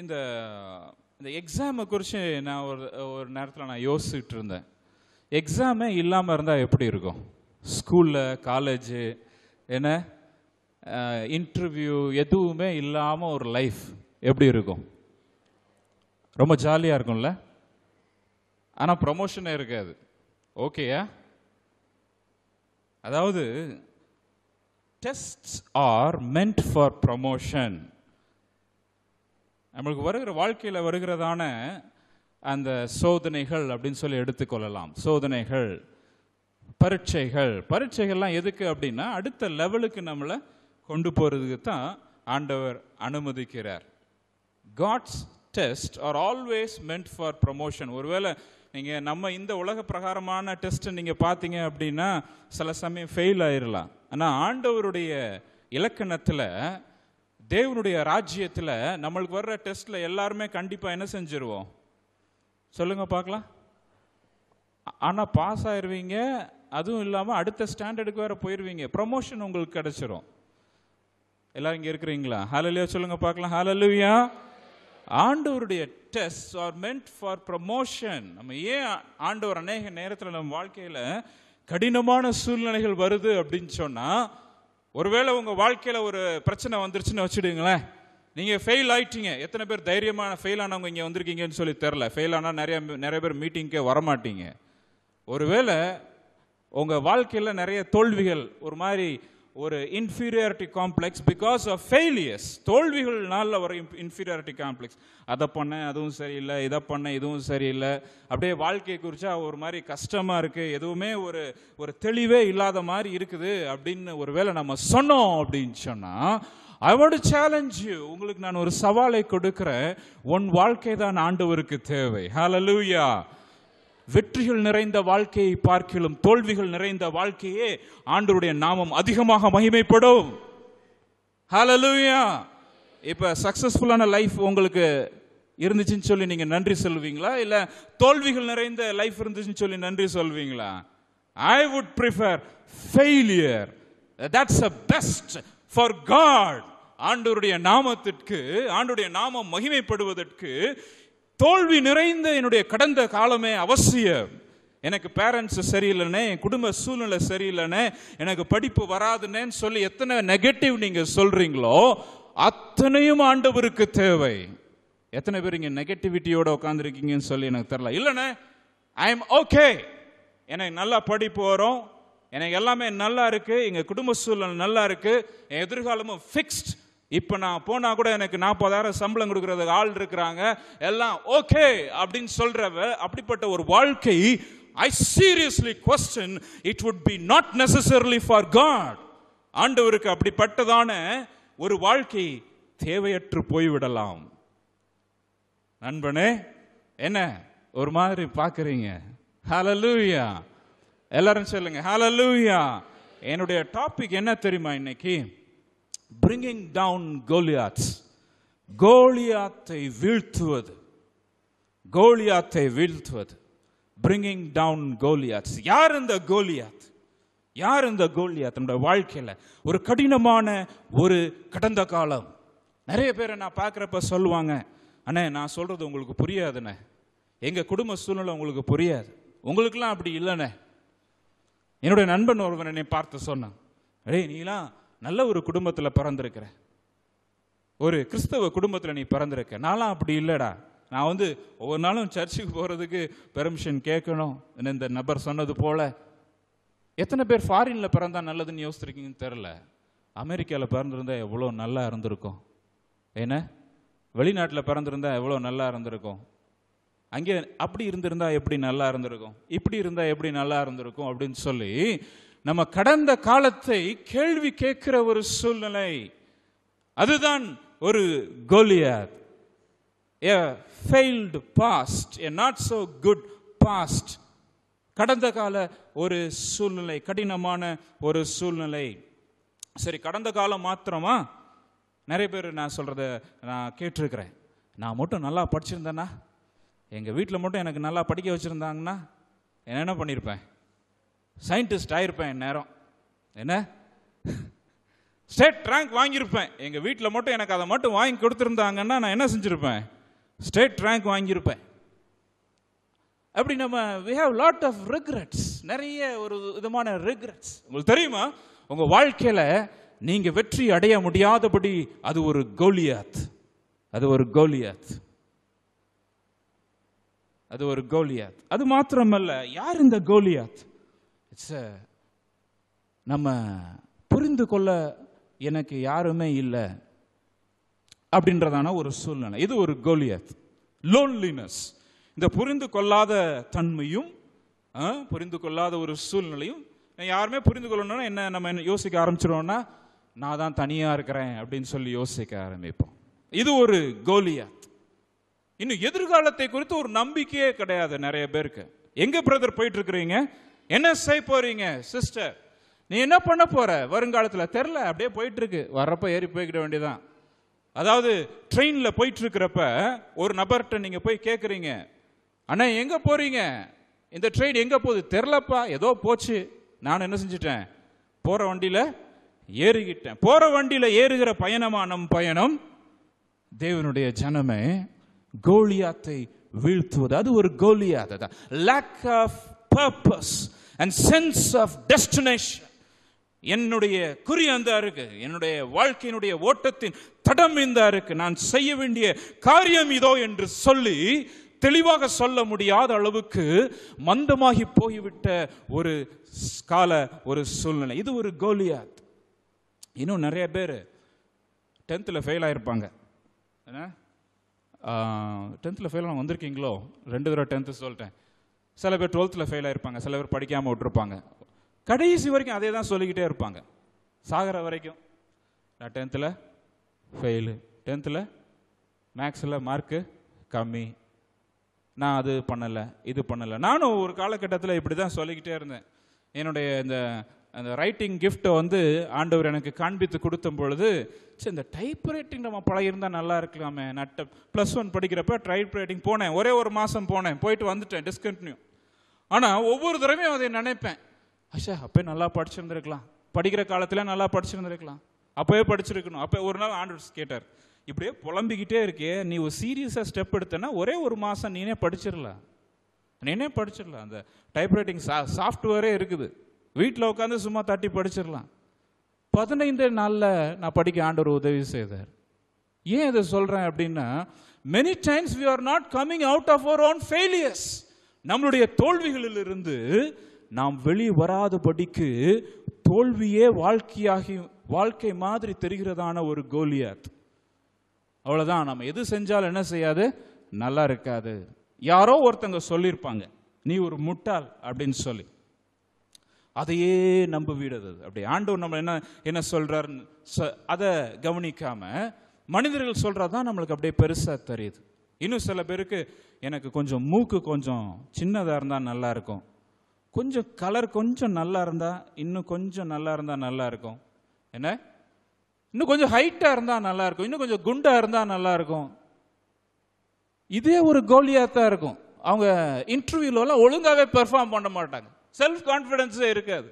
இந்த இந்த எக்ஸாமை குறித்து நான் ஒரு ஒரு நேரத்தில் நான் யோசிச்சுட்டு இருந்தேன் எக்ஸாமே இல்லாமல் இருந்தால் எப்படி இருக்கும் ஸ்கூலில் காலேஜு என்ன இன்டர்வியூ எதுவுமே இல்லாமல் ஒரு லைஃப் எப்படி இருக்கும் ரொம்ப ஜாலியாக இருக்கும்ல ஆனால் ப்ரமோஷனே இருக்காது ஓகேயா அதாவது test are meant for promotion நம்மளுக்கு வருகிற வாழ்க்கையில் வருகிறதான அந்த சோதனைகள் அப்படின்னு சொல்லி எடுத்துக்கொள்ளலாம் சோதனைகள் பரீட்சைகள் பரீட்சைகள்லாம் எதுக்கு அப்படின்னா அடுத்த லெவலுக்கு நம்மளை கொண்டு போகிறதுக்கு தான் ஆண்டவர் அனுமதிக்கிறார் God's test are always meant for promotion ஒருவேளை நீங்கள் நம்ம இந்த உலக பிரகாரமான டெஸ்ட்டை நீங்கள் பார்த்தீங்க அப்படின்னா சில சமயம் ஃபெயில் ஆயிடலாம் ஆனால் ஆண்டவருடைய இலக்கணத்தில் தேவனுடைய ராஜ்யத்தில் நம்மளுக்கு வர்ற டெஸ்ட்டில் எல்லாருமே கண்டிப்பாக என்ன செஞ்சுருவோம் சொல்லுங்கள் பார்க்கலாம் ஆனால் பாஸ் ஆயிடுவீங்க அதுவும் இல்லாமல் அடுத்த ஸ்டாண்டர்டுக்கு வேறு போயிடுவீங்க ப்ரமோஷன் உங்களுக்கு கிடைச்சிரும் எல்லாரும் இங்கே இருக்கிறீங்களா ஹலலுயா சொல்லுங்கள் பார்க்கலாம் ஹாலலுவியா ஆண்டவருடைய test are meant for promotion நம்ம ஏன் ஆண்டவர் அநேக நேரத்தில் நம்ம வாழ்க்கையில் கடினமான சூழ்நிலைகள் வருது அப்படின்னு சொன்னால் ஒருவேளை உங்கள் வாழ்க்கையில் ஒரு பிரச்சனை வந்துருச்சுன்னு வச்சுடுங்களேன் நீங்கள் ஃபெயில் ஆயிட்டீங்க எத்தனை பேர் தைரியமான ஃபெயில் ஆனவங்க இங்கே வந்திருக்கீங்கன்னு சொல்லி தெரில ஃபெயில் ஆனால் நிறைய நிறைய பேர் மீட்டிங்க்கே வரமாட்டீங்க ஒருவேளை உங்கள் வாழ்க்கையில் நிறைய தோல்விகள் ஒரு மாதிரி ஒரு inferiority complex because of failures தோல்விகள்னால ஒரு இன்ஃபீரியாரிட்டி காம்ப்ளெக்ஸ் அதை பண்ணேன் அதுவும் சரியில்லை இதை பண்ணேன் இதுவும் சரியில்லை அப்படியே வாழ்க்கையை குறித்தா ஒரு மாதிரி கஷ்டமாக இருக்குது எதுவுமே ஒரு ஒரு தெளிவே இல்லாத மாதிரி இருக்குது அப்படின்னு ஒரு வேலை நம்ம சொன்னோம் அப்படின்னு சொன்னால் ஐ வாட் சேலஞ்ச் உங்களுக்கு நான் ஒரு சவாலை கொடுக்குறேன் உன் வாழ்க்கை தான் ஆண்டவருக்கு தேவை ஹலலூயா லூயா வெற்றிகள் நிறைந்த வாழ்க்கையை பார்க்கிலும் தோல்விகள் நிறைந்த வாழ்க்கையே ஆண்டருடைய நாமம் அதிகமாக மகிமைப்படும் இப்ப இப்போ சக்ஸஸ்ஃபுல்லான லைஃப் உங்களுக்கு இருந்துச்சுன்னு சொல்லி நீங்கள் நன்றி சொல்வீங்களா இல்லை தோல்விகள் நிறைந்த லைஃப் இருந்துச்சுன்னு சொல்லி நன்றி சொல்வீங்களா I would prefer failure that's a best for God ஆண்டோருடைய நாமத்திற்கு ஆண்டுடைய நாமம் மகிமைப்படுவதற்கு தோல்வி நிறைந்த என்னுடைய கடந்த காலமே அவசியம் எனக்கு பேரண்ட்ஸ் சரியில்லைன்னே என் குடும்ப சூழ்நிலை சரியில்லைன்னே எனக்கு படிப்பு வராதுன்னு சொல்லி எத்தனை நெகட்டிவ் நீங்க சொல்றீங்களோ அத்தனையும் ஆண்டவருக்கு தேவை எத்தனை பேர் இங்கே நெகட்டிவிட்டியோட உட்காந்துருக்கீங்கன்னு சொல்லி எனக்கு தெரில இல்லைண்ணே ஐ எம் ஓகே எனக்கு நல்லா படிப்பு வரும் எனக்கு எல்லாமே நல்லா இருக்கு எங்க குடும்ப சூழ்நிலை நல்லா இருக்கு என் எதிர்காலமும் ஃபிக்ஸ்ட் இப்போ நான் போனால் கூட எனக்கு நாற்பதாயிரம் சம்பளம் கொடுக்குறதுக்கு ஆள் இருக்கிறாங்க எல்லாம் ஓகே அப்படின்னு சொல்கிறவ அப்படிப்பட்ட ஒரு வாழ்க்கை I seriously question it would be not necessarily for God ஆண்டவருக்கு அப்படிப்பட்டதான ஒரு வாழ்க்கை தேவையற்று போய்விடலாம் நண்பனே என்ன ஒரு மாதிரி பார்க்குறீங்க ஹலலூயா எல்லாரும் சொல்லுங்க ஹலலூயா என்னுடைய டாபிக் என்ன தெரியுமா இன்னைக்கு பிரிங்கிங் டவுன் கோலியாத் கோலியாத்தை வீழ்த்துவது கோலியாத்தை வீழ்த்துவது பிரிங்கிங் டவுன் கோலியாத் யார் இந்த கோலியாத் யார் இந்த கோலியாத் நம்முடைய வாழ்க்கையில் ஒரு கடினமான ஒரு கடந்த காலம் நிறைய பேரை நான் பார்க்குறப்ப சொல்லுவாங்க அண்ணே நான் சொல்கிறது உங்களுக்கு புரியாதுண்ணே எங்கள் குடும்ப சூழ்நிலை உங்களுக்கு புரியாது உங்களுக்கெல்லாம் அப்படி இல்லைண்ணே என்னுடைய நண்பன் ஒருவன் என்னை பார்த்து சொன்னான் அடே நீலாம் நல்ல ஒரு குடும்பத்தில் பிறந்திருக்கிற ஒரு கிறிஸ்தவ குடும்பத்தில் நீ பிறந்திருக்க நான்லாம் அப்படி இல்லைடா நான் வந்து ஒவ்வொரு நாளும் சர்ச்சுக்கு போகிறதுக்கு பெர்மிஷன் கேட்கணும் இந்த நபர் சொன்னது போல் எத்தனை பேர் ஃபாரினில் பிறந்தா நல்லதுன்னு யோசிச்சிருக்கீங்கன்னு தெரில அமெரிக்காவில் பிறந்திருந்தா எவ்வளோ நல்லா இருந்திருக்கும் என்ன வெளிநாட்டில் பிறந்திருந்தா எவ்வளோ நல்லா இருந்திருக்கும் அங்கே அப்படி இருந்திருந்தா எப்படி நல்லா இருந்திருக்கும் இப்படி இருந்தால் எப்படி நல்லா இருந்திருக்கும் அப்படின்னு சொல்லி நம்ம கடந்த காலத்தை கேள்வி கேட்கிற ஒரு சூழ்நிலை அதுதான் ஒரு Goliath a past a not so good past கடந்த கால ஒரு சூழ்நிலை கடினமான ஒரு சூழ்நிலை சரி கடந்த காலம் மாத்திரமா நிறைய பேர் நான் சொல்கிறத நான் கேட்டிருக்கிறேன் நான் மட்டும் நல்லா படிச்சிருந்தேன்னா எங்கள் வீட்டில் மட்டும் எனக்கு நல்லா படிக்க வச்சுருந்தாங்கன்னா என்ன பண்ணியிருப்பேன் சயின்டிஸ்ட் ஆயிருப்பேன் என் நேரம் என்ன ஸ்டேட் ரேங்க் வாங்கியிருப்பேன் எங்கள் வீட்டில் மட்டும் எனக்கு அதை மட்டும் வாங்கி கொடுத்துருந்தாங்கன்னா நான் என்ன செஞ்சுருப்பேன் ஸ்டேட் ரேங்க் வாங்கியிருப்பேன் அப்படி நம்ம we have lot of regrets நிறைய ஒரு விதமான ரிக்ரெட்ஸ் உங்களுக்கு தெரியுமா உங்கள் வாழ்க்கையில் நீங்கள் வெற்றி அடைய முடியாதபடி அது ஒரு கோலியாத் அது ஒரு கோலியாத் அது ஒரு கோலியாத் அது மாத்திரமல்ல யார் இந்த கோலியாத் நம்ம புரிந்து கொள்ள எனக்கு யாருமே இல்லை அப்படின்றதான ஒரு சூழ்நிலை இது ஒரு கோலியத் லோன்லினஸ் இந்த புரிந்து கொள்ளாத தன்மையும் புரிந்து கொள்ளாத ஒரு சூழ்நிலையும் யாருமே புரிந்து கொள்ளணும்னா என்ன நம்ம என்ன யோசிக்க ஆரம்பிச்சிடுவோம்னா நான் தான் தனியாக இருக்கிறேன் அப்படின்னு சொல்லி யோசிக்க ஆரம்பிப்போம் இது ஒரு கோலியாத் இன்னும் எதிர்காலத்தை குறித்து ஒரு நம்பிக்கையே கிடையாது நிறைய பேருக்கு எங்கே பிரதர் போயிட்டு இருக்கிறீங்க என்ன செய்ய போறீங்க சிஸ்டர் நீ என்ன பண்ண போற வருங்காலத்தில் தெரில அப்படியே போயிட்டு இருக்கு வர்றப்ப ஏறி போய்கிட வேண்டியதான் அதாவது ட்ரெயினில் போயிட்டு இருக்கிறப்ப ஒரு நபர்கிட்ட நீங்கள் போய் கேட்குறீங்க அண்ணா எங்கே போகிறீங்க இந்த ட்ரெயின் எங்கே போகுது தெரிலப்பா ஏதோ போச்சு நான் என்ன செஞ்சிட்டேன் போகிற வண்டியில் ஏறிக்கிட்டேன் போகிற வண்டியில் ஏறுகிற பயணமாக நம் பயணம் தேவனுடைய ஜனமே கோலியாத்தை வீழ்த்துவது அது ஒரு தான் lack of purpose and sense of destination என்னுடைய குறி அந்த இருக்கு என்னுடைய வாழ்க்கையினுடைய ஓட்டத்தின் தடம் இந்த இருக்கு நான் செய்ய வேண்டிய காரியம் இதோ என்று சொல்லி தெளிவாக சொல்ல முடியாத அளவுக்கு மந்தமாகி போய்விட்ட ஒரு கால ஒரு சூழ்நிலை இது ஒரு கோலியாத் இன்னும் நிறைய பேர் டென்த்தில் ஃபெயில் ஆகிருப்பாங்க டென்த்தில் ஃபெயில் வந்திருக்கீங்களோ ரெண்டு தடவை டென்த்து சொல்லிட்டேன் சில பேர் டுவெல்த்தில் ஃபெயில் ஆகிருப்பாங்க சில பேர் படிக்காமல் விட்டுருப்பாங்க கடைசி வரைக்கும் அதே தான் சொல்லிக்கிட்டே இருப்பாங்க சாகிற வரைக்கும் நான் டென்த்தில் ஃபெயிலு டென்த்தில் மேக்ஸில் மார்க்கு கம்மி நான் அது பண்ணலை இது பண்ணலை நானும் ஒரு காலகட்டத்தில் இப்படி தான் சொல்லிக்கிட்டே இருந்தேன் என்னுடைய இந்த அந்த ரைட்டிங் கிஃப்ட்டை வந்து ஆண்டவர் எனக்கு காண்பித்து கொடுத்த பொழுது சரி இந்த டைப் ரைட்டிங் நம்ம பழகிருந்தால் நல்லா இருக்கலாமே நட்ட ப்ளஸ் ஒன் படிக்கிறப்ப டைப் ரைட்டிங் போனேன் ஒரே ஒரு மாதம் போனேன் போயிட்டு வந்துட்டேன் டிஸ்கண்டினியூ ஆனால் ஒவ்வொரு தடவையும் அதை நினைப்பேன் அஷா அப்போ நல்லா படிச்சிருந்துருக்கலாம் படிக்கிற காலத்தில் நல்லா படிச்சிருந்துருக்கலாம் அப்போயே படிச்சிருக்கணும் அப்போ ஒரு நாள் ஆண்ட்ரஸ் கேட்டார் இப்படியே புலம்பிக்கிட்டே இருக்கே நீ ஒரு சீரியஸாக ஸ்டெப் எடுத்தனா ஒரே ஒரு மாதம் நீனே படிச்சிடலாம் நீனே படிச்சிடலாம் அந்த டைப்ரைட்டிங் சா சாஃப்ட்வேரே இருக்குது வீட்டில் உட்காந்து சும்மா தட்டி படிச்சிடலாம் பதினைந்து நாளில் நான் படிக்க ஆண்டவர் உதவி செய்தார் ஏன் இதை சொல்கிறேன் அப்படின்னா many times we are not coming out of our own failures நம்மளுடைய தோல்விகளிலிருந்து நாம் வெளி வராதபடிக்கு தோல்வியே வாழ்க்கையாகி வாழ்க்கை மாதிரி தெரிகிறதான ஒரு கோலியாத் அவ்வளோதான் நம்ம எது செஞ்சாலும் என்ன செய்யாது நல்லா இருக்காது யாரோ ஒருத்தங்க சொல்லியிருப்பாங்க நீ ஒரு முட்டாள் அப்படின்னு சொல்லி அதையே நம்ப வீடுது அப்படி ஆண்டவர் நம்ம என்ன என்ன சொல்கிறார் அதை கவனிக்காம மனிதர்கள் சொல்கிறது தான் நம்மளுக்கு அப்படியே பெருசாக தெரியுது இன்னும் சில பேருக்கு எனக்கு கொஞ்சம் மூக்கு கொஞ்சம் சின்னதாக இருந்தால் நல்லாயிருக்கும் கொஞ்சம் கலர் கொஞ்சம் நல்லா இருந்தால் இன்னும் கொஞ்சம் நல்லா இருந்தால் நல்லாயிருக்கும் என்ன இன்னும் கொஞ்சம் ஹைட்டாக இருந்தால் நல்லாயிருக்கும் இன்னும் கொஞ்சம் குண்டாக இருந்தால் நல்லாயிருக்கும் இதே ஒரு கோலியாக தான் இருக்கும் அவங்க இன்டர்வியூலலாம் ஒழுங்காகவே பெர்ஃபார்ம் பண்ண மாட்டாங்க செல்ஃப் கான்ஃபிடென்ஸே இருக்காது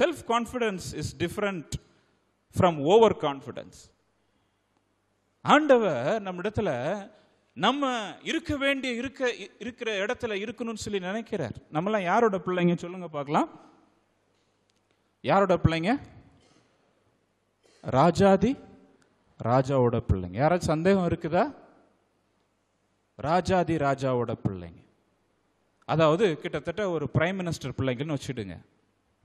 self confidence is different from over confidence ஆண்டவர் நம்ம இடத்துல நம்ம இருக்க வேண்டிய இருக்க இருக்கிற இடத்துல இருக்கணும்னு சொல்லி நினைக்கிறார் நம்மளாம் யாரோட பிள்ளைங்க சொல்லுங்க பார்க்கலாம் யாரோட பிள்ளைங்க ராஜாதி ராஜாவோட பிள்ளைங்க யாராச்சும் சந்தேகம் இருக்குதா ராஜாதி ராஜாவோட பிள்ளைங்க அதாவது கிட்டத்தட்ட ஒரு பிரைம் மினிஸ்டர் பிள்ளைங்கன்னு வச்சுடுங்க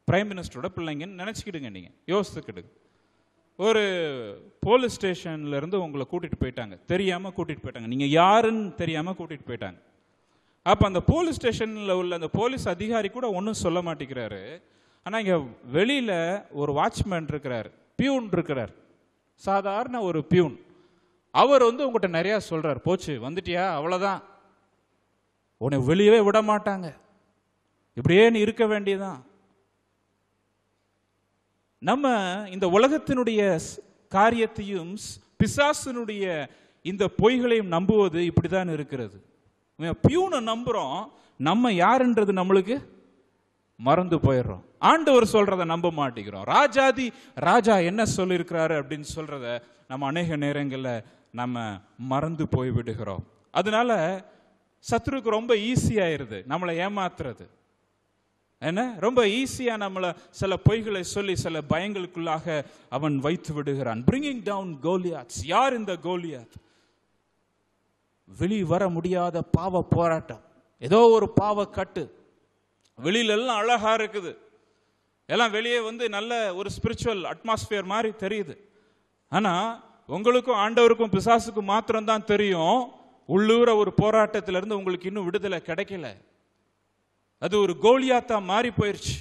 பிரைம் மினிஸ்டரோட பிள்ளைங்கன்னு நினச்சிக்கிடுங்க நீங்கள் யோசித்துக்கிடுங்க ஒரு போலீஸ் ஸ்டேஷன்லேருந்து உங்களை கூட்டிகிட்டு போயிட்டாங்க தெரியாமல் கூட்டிகிட்டு போயிட்டாங்க நீங்கள் யாருன்னு தெரியாமல் கூட்டிகிட்டு போயிட்டாங்க அப்போ அந்த போலீஸ் ஸ்டேஷனில் உள்ள அந்த போலீஸ் அதிகாரி கூட ஒன்றும் சொல்ல மாட்டேங்கிறாரு ஆனால் இங்கே வெளியில் ஒரு வாட்ச்மேன் இருக்கிறார் பியூன் இருக்கிறார் சாதாரண ஒரு பியூன் அவர் வந்து உங்கள்கிட்ட நிறையா சொல்கிறார் போச்சு வந்துட்டியா அவ்வளோதான் உன்னை வெளியவே விட மாட்டாங்க இப்படியே நீ இருக்க வேண்டியதான் நம்ம இந்த உலகத்தினுடைய காரியத்தையும் பிசாசனுடைய இந்த பொய்களையும் நம்புவது இப்படிதான் இருக்கிறது பியூனை நம்புகிறோம் நம்ம யாருன்றது நம்மளுக்கு மறந்து போயிடுறோம் ஆண்டவர் சொல்றத நம்ப மாட்டேங்கிறோம் ராஜாதி ராஜா என்ன சொல்லியிருக்கிறாரு அப்படின்னு சொல்றத நம்ம அநேக நேரங்களில் நம்ம மறந்து போய் விடுகிறோம் அதனால சத்ருக்கு ரொம்ப ஈஸியாயிருது நம்மளை ஏமாத்துறது என்ன ரொம்ப ஈஸியாக நம்மளை சில பொய்களை சொல்லி சில பயங்களுக்குள்ளாக அவன் வைத்து விடுகிறான் பிரிங்கிங் டவுன் கோலியாத் யார் இந்த கோலியாத் வெளி வர முடியாத பாவ போராட்டம் ஏதோ ஒரு பாவ கட்டு வெளியிலெல்லாம் அழகா இருக்குது எல்லாம் வெளியே வந்து நல்ல ஒரு ஸ்பிரிச்சுவல் அட்மாஸ்பியர் மாதிரி தெரியுது ஆனால் உங்களுக்கும் ஆண்டவருக்கும் பிசாசுக்கும் மாத்திரம்தான் தெரியும் உள்ளூர ஒரு போராட்டத்திலிருந்து உங்களுக்கு இன்னும் விடுதலை கிடைக்கல அது ஒரு கோலியாத்தா மாறி போயிடுச்சு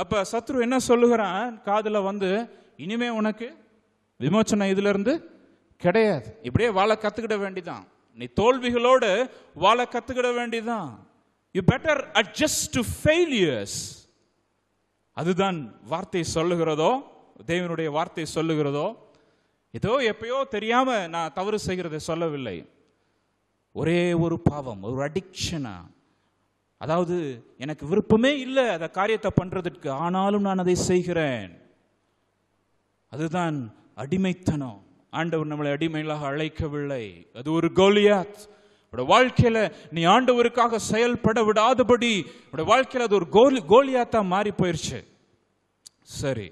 அப்போ சத்ரு என்ன சொல்லுகிறான் காதில் வந்து இனிமே உனக்கு விமோச்சனம் இருந்து கிடையாது இப்படியே வாழ கற்றுக்கிட வேண்டிதான் நீ தோல்விகளோடு வாழ கற்றுக்கிட வேண்டிதான் you better adjust to failures அதுதான் வார்த்தை சொல்லுகிறதோ தேவனுடைய வார்த்தை சொல்லுகிறதோ ஏதோ எப்பயோ தெரியாமல் நான் தவறு செய்கிறதை சொல்லவில்லை ஒரே ஒரு பாவம் ஒரு அடிக்ஷனாக அதாவது எனக்கு விருப்பமே இல்லை அந்த காரியத்தை பண்ணுறதுக்கு ஆனாலும் நான் அதை செய்கிறேன் அதுதான் அடிமைத்தனம் ஆண்டவர் நம்மளை அடிமைகளாக அழைக்கவில்லை அது ஒரு கோலியாத் வாழ்க்கையில நீ ஆண்டவருக்காக செயல்பட விடாதபடி உடைய வாழ்க்கையில அது ஒரு கோலி கோலியாத்தா மாறி போயிருச்சு சரி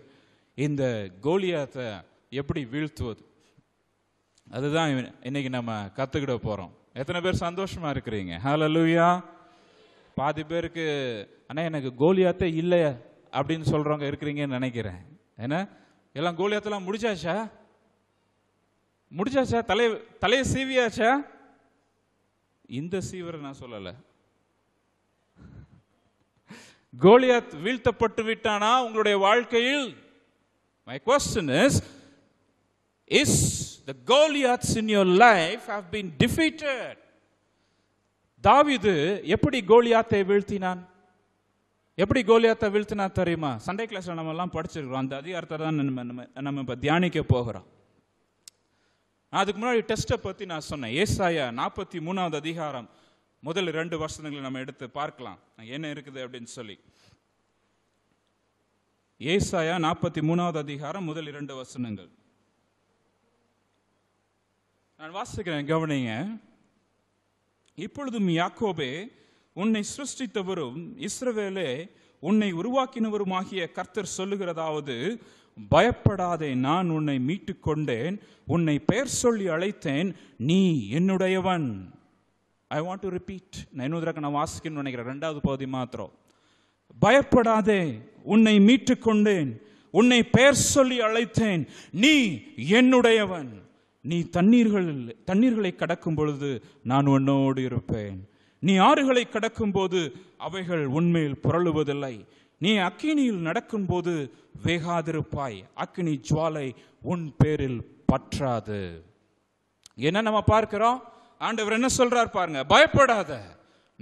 இந்த கோலியாத்தை எப்படி வீழ்த்துவது அதுதான் இன்னைக்கு நம்ம கத்துக்கிட போறோம் எத்தனை பேர் சந்தோஷமா இருக்கிறீங்க ஹலோ லூயா பாதி பேருக்கு ஆனால் எனக்கு கோலியாத்தே இல்லை அப்படின்னு சொல்கிறவங்க இருக்கிறீங்கன்னு நினைக்கிறேன் ஏன்னா எல்லாம் கோலியாத்தெல்லாம் முடிச்சாச்சா முடிச்சாச்சா தலை தலையை சீவியாச்சா இந்த சீவரை நான் சொல்லலை கோலியாத் வீழ்த்தப்பட்டு விட்டானா உங்களுடைய வாழ்க்கையில் my question is is the Goliaths in your life have been defeated தாவிது எப்படி கோலியாத்தை வீழ்த்தினான் எப்படி கோலியாத்தை வீழ்த்தினா தெரியுமா சண்டே கிளாஸில் நம்ம எல்லாம் படிச்சிருக்கிறோம் அந்த அதிகாரத்தை தான் நம்ம நம்ம நம்ம இப்போ தியானிக்க போகிறோம் நான் அதுக்கு முன்னாடி டெஸ்ட்டை பற்றி நான் சொன்னேன் ஏசாயா நாற்பத்தி மூணாவது அதிகாரம் முதல் ரெண்டு வருஷங்களை நம்ம எடுத்து பார்க்கலாம் என்ன இருக்குது அப்படின்னு சொல்லி ஏசாயா நாற்பத்தி மூணாவது அதிகாரம் முதல் இரண்டு வசனங்கள் நான் வாசிக்கிறேன் கவனிங்க இப்பொழுதும் யாக்கோபே உன்னை சிருஷ்டித்தவரும் இஸ்ரவேலே உன்னை உருவாக்கினவருமாகிய கர்த்தர் சொல்லுகிறதாவது பயப்படாதே நான் உன்னை மீட்டு கொண்டேன் உன்னை பெயர் சொல்லி அழைத்தேன் நீ என்னுடையவன் ஐ வாண்ட் டு ரிப்பீட் நான் இன்னொரு நான் வாசிக்கணும்னு நினைக்கிறேன் ரெண்டாவது பகுதி மாத்திரம் பயப்படாதே உன்னை மீட்டு கொண்டேன் உன்னை பெயர் சொல்லி அழைத்தேன் நீ என்னுடையவன் நீ தண்ணீர்கள் தண்ணீர்களை கடக்கும் பொழுது நான் உன்னோடு இருப்பேன் நீ ஆறுகளை கடக்கும் போது அவைகள் உண்மையில் புரளுவதில்லை நீ அக்கினியில் நடக்கும்போது வேகாதிருப்பாய் அக்கினி ஜுவாலை உன் பேரில் பற்றாது என்ன நம்ம பார்க்கிறோம் ஆண்டவர் என்ன சொல்றார் பாருங்க பயப்படாத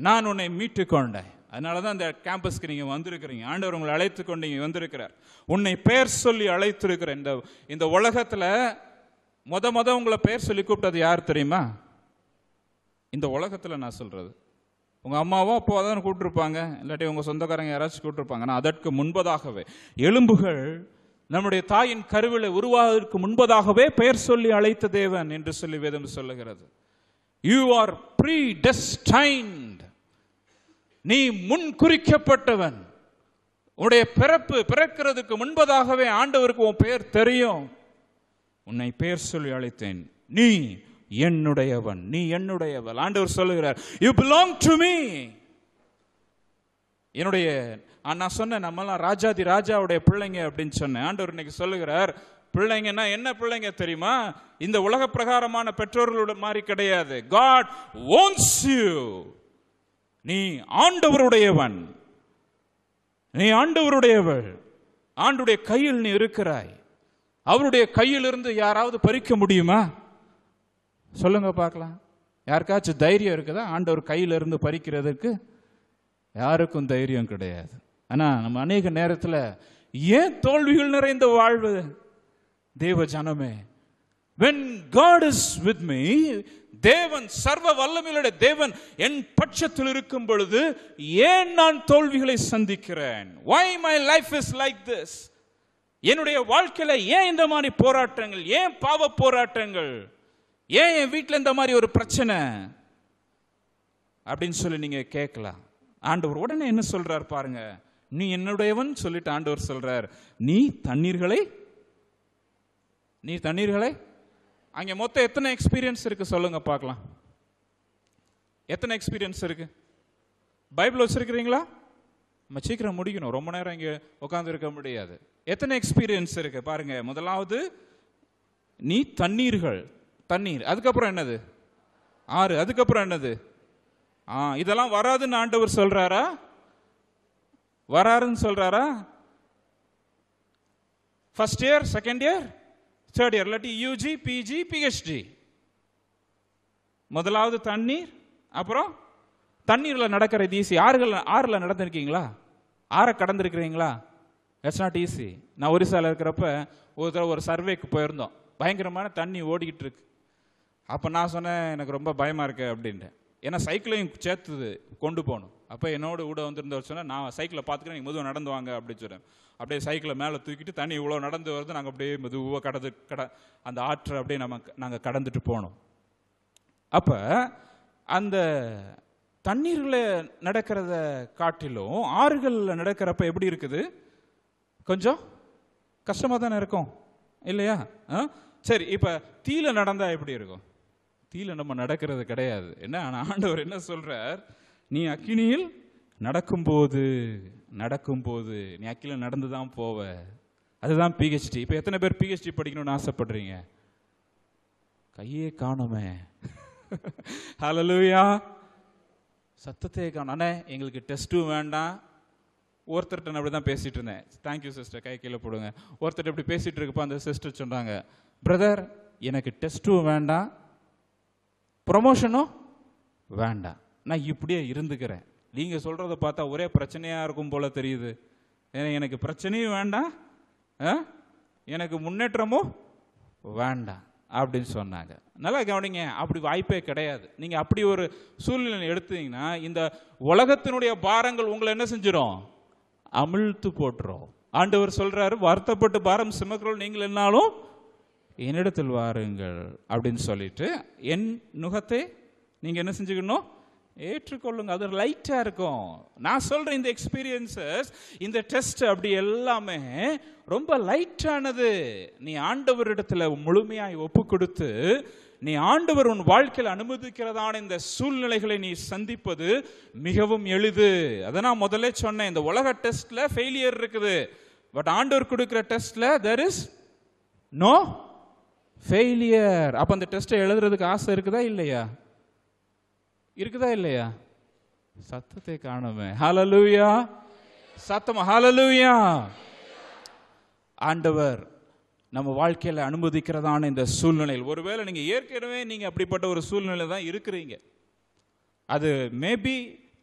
நான் உன்னை மீட்டு கொண்டேன் அதனாலதான் தான் இந்த கேம்பஸ்க்கு நீங்கள் வந்திருக்கிறீங்க ஆண்டவர் உங்களை அழைத்து கொண்டு நீங்கள் வந்திருக்கிறார் உன்னை பெயர் சொல்லி அழைத்திருக்கிற இந்த இந்த உலகத்தில் மொத மொத உங்களை பேர் சொல்லி கூப்பிட்டது யார் தெரியுமா இந்த உலகத்தில் நான் சொல்கிறது உங்கள் அம்மாவோ அப்போ தான் கூப்பிட்டுருப்பாங்க இல்லாட்டி உங்கள் சொந்தக்காரங்க யாராச்சும் கூப்பிட்டுருப்பாங்க ஆனால் அதற்கு முன்பதாகவே எலும்புகள் நம்முடைய தாயின் கருவிலை உருவாவதற்கு முன்பதாகவே பெயர் சொல்லி அழைத்த தேவன் என்று சொல்லி வேதம் சொல்லுகிறது யூ ஆர் ப்ரீ டெஸ்டைன்ட் நீ முன் குறிக்கப்பட்டவன் உடைய பிறப்பு பிறக்கிறதுக்கு முன்பதாகவே ஆண்டவருக்கு உன் பெயர் தெரியும் உன்னை பேர் சொல்லி அழைத்தேன் நீ என்னுடையவன் நீ என்னுடையவள் ஆண்டவர் சொல்லுகிறார் யூ பிலாங் டு மீ என்னுடைய நான் சொன்னேன் நம்மலாம் ராஜாதி ராஜாவுடைய பிள்ளைங்க அப்படின்னு சொன்னேன் ஆண்டவர் இன்னைக்கு சொல்லுகிறார் பிள்ளைங்கன்னா என்ன பிள்ளைங்க தெரியுமா இந்த உலக பிரகாரமான பெற்றோர்களோட மாதிரி கிடையாது காட் ஓன்ஸ் யூ நீ ஆண்டவருடையவன் நீ ஆண்டவருடையவள் ஆண்டுடைய கையில் நீ இருக்கிறாய் அவருடைய கையிலிருந்து யாராவது பறிக்க முடியுமா சொல்லுங்க பார்க்கலாம் யாருக்காச்சும் தைரியம் இருக்குதா ஆண்டவர் கையிலிருந்து பறிக்கிறதுக்கு யாருக்கும் தைரியம் கிடையாது ஆனால் நம்ம அநேக நேரத்தில் ஏன் தோல்விகள் நிறைந்த வாழ்வு தேவ ஜனமே when God is with me தேவன் சர்வ வல்லமையிலுடைய தேவன் என் பட்சத்தில் இருக்கும் பொழுது ஏன் நான் தோல்விகளை சந்திக்கிறேன் why my life is like this என்னுடைய வாழ்க்கையில் ஏன் இந்த மாதிரி போராட்டங்கள் ஏன் பாவ போராட்டங்கள் ஏன் என் வீட்டில் இந்த மாதிரி ஒரு பிரச்சனை அப்படின்னு சொல்லி நீங்கள் கேட்கலாம் ஆண்டவர் உடனே என்ன சொல்றார் பாருங்க நீ என்னுடையவன் சொல்லிட்டு ஆண்டவர் சொல்கிறார் நீ தண்ணீர்களை நீ தண்ணீர்களை அங்கே மொத்தம் எத்தனை எக்ஸ்பீரியன்ஸ் இருக்குது சொல்லுங்க பார்க்கலாம் எத்தனை எக்ஸ்பீரியன்ஸ் இருக்குது பைபிள் வச்சிருக்கிறீங்களா நம்ம சீக்கிரம் முடிக்கணும் ரொம்ப நேரம் இங்கே உட்காந்துருக்க முடியாது எத்தனை எக்ஸ்பீரியன்ஸ் இருக்கு பாருங்க முதலாவது நீ தண்ணீர்கள் தண்ணீர் அதுக்கப்புறம் என்னது ஆறு அதுக்கப்புறம் என்னது ஆ இதெல்லாம் வராதுன்னு ஆண்டவர் சொல்றாரா வராருன்னு சொல்றாரா first year second year third year இல்லாட்டி யூஜி பிஜி பிஹெச்டி முதலாவது தண்ணீர் அப்புறம் தண்ணீரில் நடக்கிற தீசி ஆறுகள் ஆறில் நடந்திருக்கீங்களா ஆறை கடந்திருக்கிறீங்களா இட்ஸ் நாட் ஈஸி நான் ஒரிசாவில் இருக்கிறப்ப ஒரு தடவை ஒரு சர்வேக்கு போயிருந்தோம் பயங்கரமான தண்ணி ஓடிக்கிட்டு இருக்கு அப்போ நான் சொன்னேன் எனக்கு ரொம்ப பயமாக இருக்குது அப்படின்ட்டு ஏன்னா சைக்கிளையும் சேர்த்து கொண்டு போகணும் அப்போ என்னோட கூட வந்திருந்தவர் சொன்னால் நான் சைக்கிளை பார்த்துக்கிறேன் நீங்கள் மெதுவாக நடந்து வாங்க அப்படின்னு சொன்னேன் அப்படியே சைக்கிளை மேலே தூக்கிட்டு தண்ணி இவ்வளோ நடந்து வருது நாங்கள் அப்படியே மெதுவாக கடந்து கட அந்த ஆற்றை அப்படியே நம்ம நாங்கள் கடந்துட்டு போனோம் அப்போ அந்த தண்ணீரில் நடக்கிறத காட்டிலும் ஆறுகளில் நடக்கிறப்ப எப்படி இருக்குது கொஞ்சம் கஷ்டமாக தானே இருக்கும் இல்லையா சரி இப்போ தீல நடந்தால் எப்படி இருக்கும் தீல நம்ம நடக்கிறது கிடையாது என்ன ஆனால் ஆண்டவர் என்ன சொல்கிறார் நீ அக்கினியில் நடக்கும்போது நடக்கும்போது நீ அக்கில நடந்து தான் போவ அதுதான் பிஹெச்டி இப்போ எத்தனை பேர் பிஹெச்டி படிக்கணும்னு ஆசைப்படுறீங்க கையே காணுமே ஹலலூயா சத்தத்தையே காணும் அண்ணே எங்களுக்கு டெஸ்ட்டும் வேண்டாம் ஒருத்தர்கிட்ட நான் அப்படி தான் பேசிகிட்டு இருந்தேன் தேங்க்யூ சிஸ்டர் கை கீழே போடுங்க ஒருத்தர் இப்படி பேசிகிட்டு இருக்கப்போ அந்த சிஸ்டர் சொன்னாங்க பிரதர் எனக்கு டெஸ்ட்டும் வேண்டாம் ப்ரொமோஷனும் வேண்டாம் நான் இப்படியே இருந்துக்கிறேன் நீங்கள் சொல்கிறத பார்த்தா ஒரே பிரச்சனையாக இருக்கும் போல் தெரியுது எனக்கு பிரச்சனையும் வேண்டாம் எனக்கு முன்னேற்றமும் வேண்டாம் அப்படின்னு சொன்னாங்க நல்லா கவனிங்க அப்படி வாய்ப்பே கிடையாது நீங்கள் அப்படி ஒரு சூழ்நிலை எடுத்தீங்கன்னா இந்த உலகத்தினுடைய பாரங்கள் உங்களை என்ன செஞ்சிடும் அமிழ்த்து போட்டுறோம் ஆண்டவர் சொல்றாரு வருத்தப்பட்டு பாரம் சுமக்கிறோம் நீங்கள் என்னாலும் என்னிடத்தில் வாருங்கள் அப்படின்னு சொல்லிட்டு என் நுகத்தை நீங்கள் என்ன செஞ்சுக்கணும் ஏற்றுக்கொள்ளுங்க அது லைட்டாக இருக்கும் நான் சொல்கிற இந்த எக்ஸ்பீரியன்சஸ் இந்த டெஸ்ட் அப்படி எல்லாமே ரொம்ப லைட்டானது நீ ஆண்டவரிடத்தில் முழுமையாய் ஒப்பு கொடுத்து நீ ஆண்டவர் உன் வாழ்க்கையில் அனுமதிக்கிறதான இந்த சூழ்நிலைகளை நீ சந்திப்பது மிகவும் எளிது அதை நான் முதல்ல சொன்னேன் இந்த உலக டெஸ்ட்டில் ஃபெயிலியர் இருக்குது பட் ஆண்டவர் கொடுக்குற டெஸ்ட்டில் தெர் இஸ் நோ ஃபெயிலியர் அப்போ அந்த டெஸ்ட்டை எழுதுறதுக்கு ஆசை இருக்குதா இல்லையா இருக்குதா இல்லையா சத்தத்தை காணுமே ஹலலூயா சத்தம் ஹலலூயா ஆண்டவர் நம்ம வாழ்க்கையில் அனுமதிக்கிறதான இந்த சூழ்நிலையில் ஒருவேளை நீங்கள் ஏற்கனவே நீங்கள் அப்படிப்பட்ட ஒரு சூழ்நிலை தான் இருக்கிறீங்க அது மேபி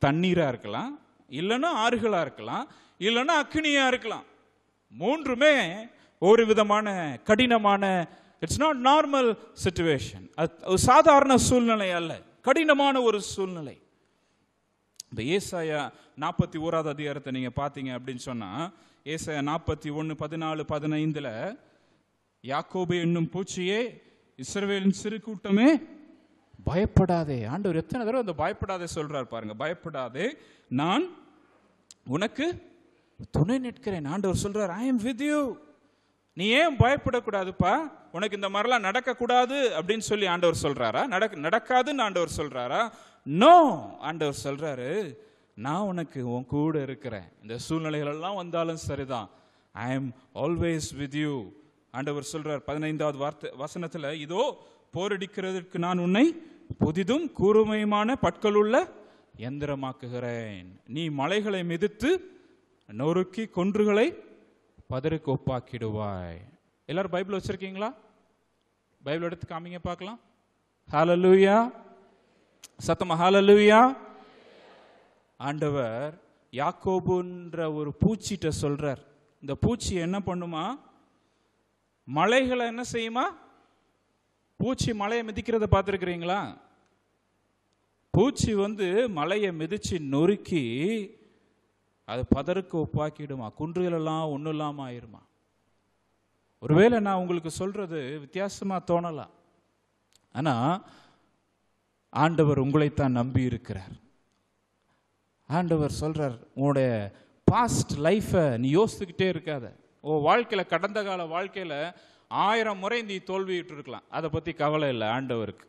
தண்ணீராக இருக்கலாம் இல்லைன்னா ஆறுகளாக இருக்கலாம் இல்லைன்னா அக்னியாக இருக்கலாம் மூன்றுமே ஒரு விதமான கடினமான இட்ஸ் நாட் நார்மல் சுச்சுவேஷன் அது சாதாரண சூழ்நிலை அல்ல கடினமான ஒரு சூழ்நிலை இந்த ஏசாயா நாற்பத்தி ஓராவது அதிகாரத்தை நீங்கள் பார்த்தீங்க அப்படின்னு சொன்னால் ஏசாயா நாற்பத்தி ஒன்று பதினாலு பதினைந்தில் யாக்கோபு என்னும் பூச்சியே இஸ்ரவேலின் சிறு கூட்டமே பயப்படாதே ஆண்டவர் எத்தனை தடவை அந்த பயப்படாதே சொல்றார் பாருங்க பயப்படாதே நான் உனக்கு துணை நிற்கிறேன் ஆண்டவர் சொல்றார் ஐ எம் வித் யூ நீ ஏன் பயப்படக்கூடாதுப்பா உனக்கு இந்த மாதிரிலாம் நடக்கக்கூடாது அப்படின்னு சொல்லி ஆண்டவர் சொல்றாரா நடக்க நடக்காதுன்னு ஆண்டவர் சொல்றாரா நோ ஆண்டவர் சொல்றாரு நான் உனக்கு உன் கூட இருக்கிறேன் இந்த சூழ்நிலைகள் எல்லாம் வந்தாலும் சரிதான் I am always with you ஆண்டவர் சொல்றார் பதினைந்தாவது வார்த்தை வசனத்துல இதோ போரடிக்கிறதுக்கு நான் உன்னை புதிதும் கூர்மையுமான பற்களுள்ள எந்திரமாக்குகிறேன் நீ மலைகளை மிதித்து நொறுக்கி கொன்றுகளை பதருக்கு ஒப்பாக்கிடுவாய் எல்லாரும் பைபிள் வச்சிருக்கீங்களா பைபிள் எடுத்து காமிங்க பார்க்கலாம் ஹாலலூயா சத்தமா ஹாலலூயா ஆண்டவர் யாக்கோபுன்ற ஒரு பூச்சிட்ட சொல்றார் இந்த பூச்சி என்ன பண்ணுமா மலைகளை என்ன செய்யுமா பூச்சி மலையை மிதிக்கிறத பார்த்துருக்குறீங்களா பூச்சி வந்து மலையை மிதித்து நொறுக்கி அது பதருக்கு ஒப்பாக்கிடுமா குன்றுகளெல்லாம் ஒன்றும் இல்லாமல் ஆயிடுமா ஒருவேளை நான் உங்களுக்கு சொல்கிறது வித்தியாசமாக தோணலாம் ஆனால் ஆண்டவர் உங்களைத்தான் நம்பி இருக்கிறார் ஆண்டவர் சொல்கிறார் உன்னுடைய பாஸ்ட் லைஃப்பை நீ யோசித்துக்கிட்டே இருக்காத ஓ வாழ்க்கையில் கடந்த கால வாழ்க்கையில் ஆயிரம் முறை நீ தோல்வியிட்டு இருக்கலாம் அதை பற்றி கவலை இல்லை ஆண்டவருக்கு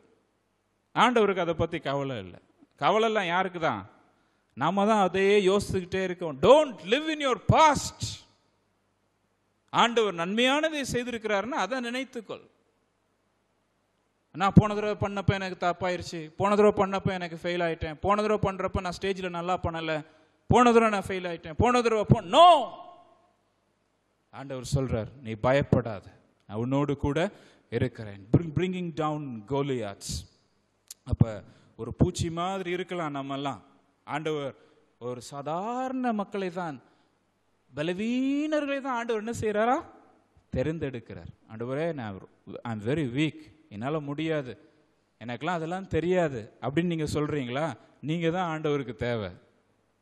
ஆண்டவருக்கு அதை பற்றி கவலை இல்லை எல்லாம் யாருக்கு தான் நம்ம தான் அதையே யோசிச்சுக்கிட்டே இருக்கோம் don't live in your past ஆண்டவர் நன்மையானதை செய்திருக்கிறாருன்னு அதை நினைத்துக்கொள் நான் போன தடவை பண்ணப்போ எனக்கு தப்பாயிருச்சு போன தடவை பண்ணப்போ எனக்கு ஃபெயில் ஆகிட்டேன் போன தடவை பண்ணுறப்ப நான் ஸ்டேஜில் நல்லா பண்ணலை போன தடவை நான் ஃபெயில் ஆயிட்டேன் போன தடவை போ நோ ஆண்டவர் சொல்றார் நீ பயப்படாத நான் உன்னோடு கூட இருக்கிறேன் பிரிங்கிங் டவுன் கோலியாட்ஸ் அப்போ ஒரு பூச்சி மாதிரி இருக்கலாம் நம்மெல்லாம் ஆண்டவர் ஒரு சாதாரண மக்களை தான் பலவீனர்களை தான் ஆண்டவர் என்ன செய்கிறாரா தெரிந்தெடுக்கிறார் ஆண்டவரே நான் ஐ எம் வெரி வீக் என்னால் முடியாது எனக்கெல்லாம் அதெல்லாம் தெரியாது அப்படின்னு நீங்கள் சொல்கிறீங்களா நீங்கள் தான் ஆண்டவருக்கு தேவை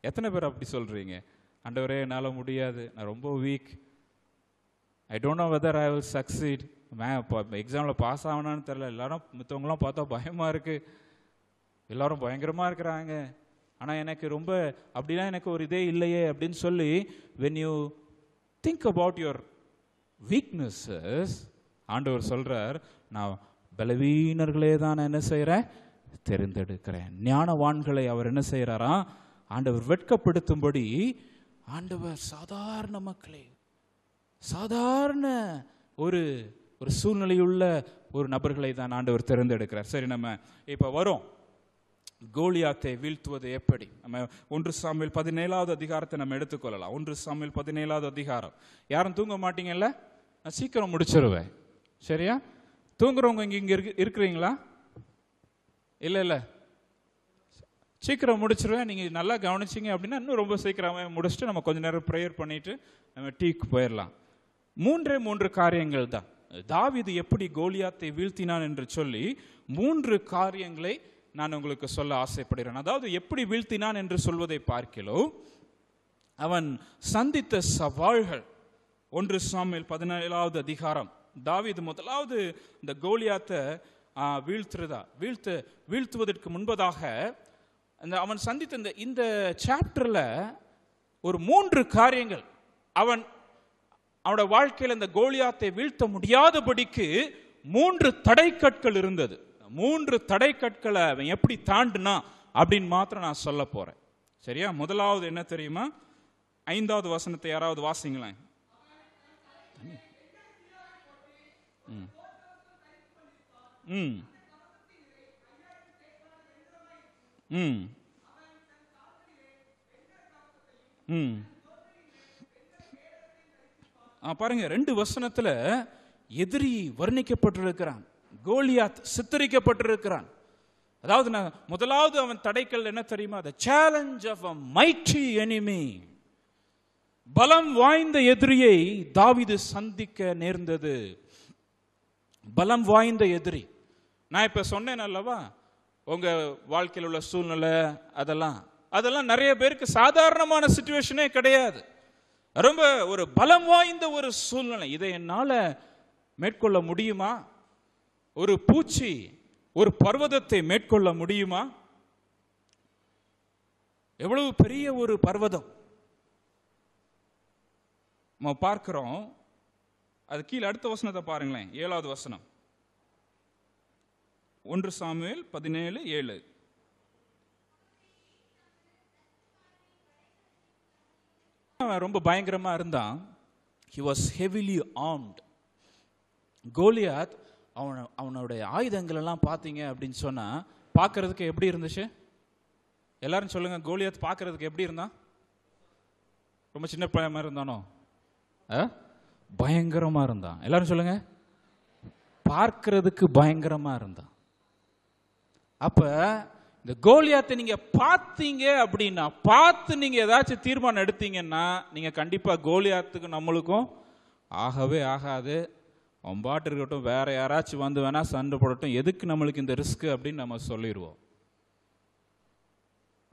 எத்தனை பேர் அப்படி சொல்கிறீங்க ஆண்டவரே என்னால் முடியாது நான் ரொம்ப weak I don't know whether I will succeed மே எக்ஸாமில் பாஸ் ஆகணும்னு தெரில எல்லாரும் மற்றவங்களாம் பார்த்தா பயமாக இருக்குது எல்லோரும் பயங்கரமாக இருக்கிறாங்க ஆனால் எனக்கு ரொம்ப அப்படிலாம் எனக்கு ஒரு இதே இல்லையே அப்படின்னு சொல்லி when you think about your weaknesses ஆண்டவர் சொல்கிறார் நான் பலவீனர்களே தான் நான் என்ன செய்கிறேன் தெரிந்தெடுக்கிறேன் ஞானவான்களை அவர் என்ன செய்கிறாரா ஆண்டவர் வெட்கப்படுத்தும்படி ஆண்டவர் சாதாரண மக்களை சாதாரண ஒரு ஒரு சூழ்நிலையுள்ள ஒரு நபர்களை தான் ஆண்டவர் தேர்ந்தெடுக்கிறார் சரி நம்ம இப்போ வரும் கோலியாத்தை வீழ்த்துவது எப்படி நம்ம ஒன்று சாமியில் பதினேழாவது அதிகாரத்தை நம்ம எடுத்துக்கொள்ளலாம் ஒன்று சாமியில் பதினேழாவது அதிகாரம் யாரும் தூங்க மாட்டீங்கல்ல நான் சீக்கிரம் முடிச்சிருவேன் சரியா தூங்குறவங்க இங்கே இங்கே இருக்கு இருக்கிறீங்களா இல்லை இல்லை சீக்கிரம் முடிச்சிருவேன் நீங்கள் நல்லா கவனிச்சிங்க அப்படின்னா இன்னும் ரொம்ப சீக்கிரமாக முடிச்சுட்டு நம்ம கொஞ்ச நேரம் ப்ரேயர் பண்ணிவிட்டு நம்ம டீக்கு போயிடலாம் மூன்றே மூன்று காரியங்கள் தான் தாவிது எப்படி கோலியாத்தை வீழ்த்தினான் என்று சொல்லி மூன்று காரியங்களை நான் உங்களுக்கு சொல்ல ஆசைப்படுகிறேன் அதாவது எப்படி வீழ்த்தினான் என்று சொல்வதை பார்க்கலோ அவன் சந்தித்த சவால்கள் ஒன்று சாமியில் பதினேழாவது அதிகாரம் தாவிது முதலாவது இந்த கோலியாத்தை வீழ்த்துறதா வீழ்த்து வீழ்த்துவதற்கு முன்பதாக அந்த அவன் சந்தித்த இந்த இந்த சாப்டரில் ஒரு மூன்று காரியங்கள் அவன் அவனோட வாழ்க்கையில் இந்த கோலியாத்தை வீழ்த்த முடியாதபடிக்கு மூன்று தடைக்கற்கள் இருந்தது மூன்று தடைக்கற்களை அவன் எப்படி தாண்டுனா அப்படின்னு மாத்திரம் நான் சொல்ல போகிறேன் சரியா முதலாவது என்ன தெரியுமா ஐந்தாவது வசனத்தை யாராவது வாசிங்களேன் ம் ம் ம் பாருங்க ரெண்டு வசனத்துல எதிரி வர்ணிக்கப்பட்டிருக்கிறான் கோலியாத் சித்தரிக்கப்பட்டிருக்கிறான் அதாவது நான் முதலாவது அவன் தடைக்கல் என்ன தெரியுமா அந்த challenge of a mighty enemy பலம் வாய்ந்த எதிரியை தாவிது சந்திக்க நேர்ந்தது பலம் வாய்ந்த எதிரி நான் இப்போ சொன்னேன் அல்லவா உங்கள் வாழ்க்கையில் உள்ள சூழ்நிலை அதெல்லாம் அதெல்லாம் நிறைய பேருக்கு சாதாரணமான சுச்சுவேஷனே கிடையாது ரொம்ப ஒரு பலம் வாய்ந்த ஒரு சூழ்நிலை இதை என்னால் மேற்கொள்ள முடியுமா ஒரு பூச்சி ஒரு பர்வதத்தை மேற்கொள்ள முடியுமா எவ்வளவு பெரிய ஒரு பர்வதம் நம்ம பார்க்கிறோம் அது கீழே அடுத்த வசனத்தை பாருங்களேன் ஏழாவது வசனம் ஒன்று சாமுவேல் பதினேழு ஏழு அவன் ரொம்ப பயங்கரமாக இருந்தான் he was heavily armed Goliath அவனை அவனுடைய ஆயுதங்கள் எல்லாம் பார்த்தீங்க அப்படின்னு சொன்னால் பார்க்கறதுக்கு எப்படி இருந்துச்சு எல்லாரும் சொல்லுங்க கோலியாத் பார்க்கறதுக்கு எப்படி இருந்தான் ரொம்ப சின்ன பழமாக இருந்தானோ பயங்கரமாக இருந்தான் எல்லாரும் சொல்லுங்க பார்க்கறதுக்கு பயங்கரமாக இருந்தான் அப்போ இந்த கோலியாத்தை நீங்க பார்த்தீங்க அப்படின்னா பார்த்து நீங்க ஏதாச்சும் தீர்மானம் எடுத்தீங்கன்னா நீங்க கண்டிப்பா கோலியாத்துக்கு நம்மளுக்கும் ஆகவே ஆகாது ஒம்பாட்டு இருக்கட்டும் வேற யாராச்சும் வந்து வேணா சண்டை போடட்டும் எதுக்கு நம்மளுக்கு இந்த ரிஸ்க் அப்படின்னு நம்ம சொல்லிடுவோம்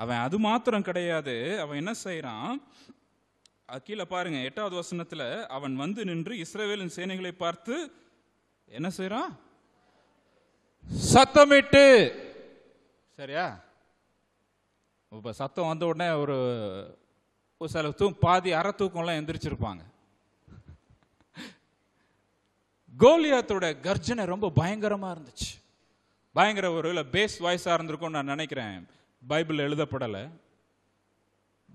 அவன் அது மாத்திரம் கிடையாது அவன் என்ன செய்யறான் கீழே பாருங்க எட்டாவது வசனத்துல அவன் வந்து நின்று இஸ்ரேவேலின் சேனைகளை பார்த்து என்ன செய்யறான் சத்தமிட்டு சரியா இப்போ சத்தம் வந்த உடனே ஒரு சில தூ பாதி அற தூக்கம்லாம் எந்திரிச்சிருப்பாங்க கோலியாத்தோட கர்ஜனை ரொம்ப பயங்கரமாக இருந்துச்சு பயங்கர ஒரு இல்லை பேஸ் வாய்ஸாக இருந்திருக்கும்னு நான் நினைக்கிறேன் பைபிள் எழுதப்படலை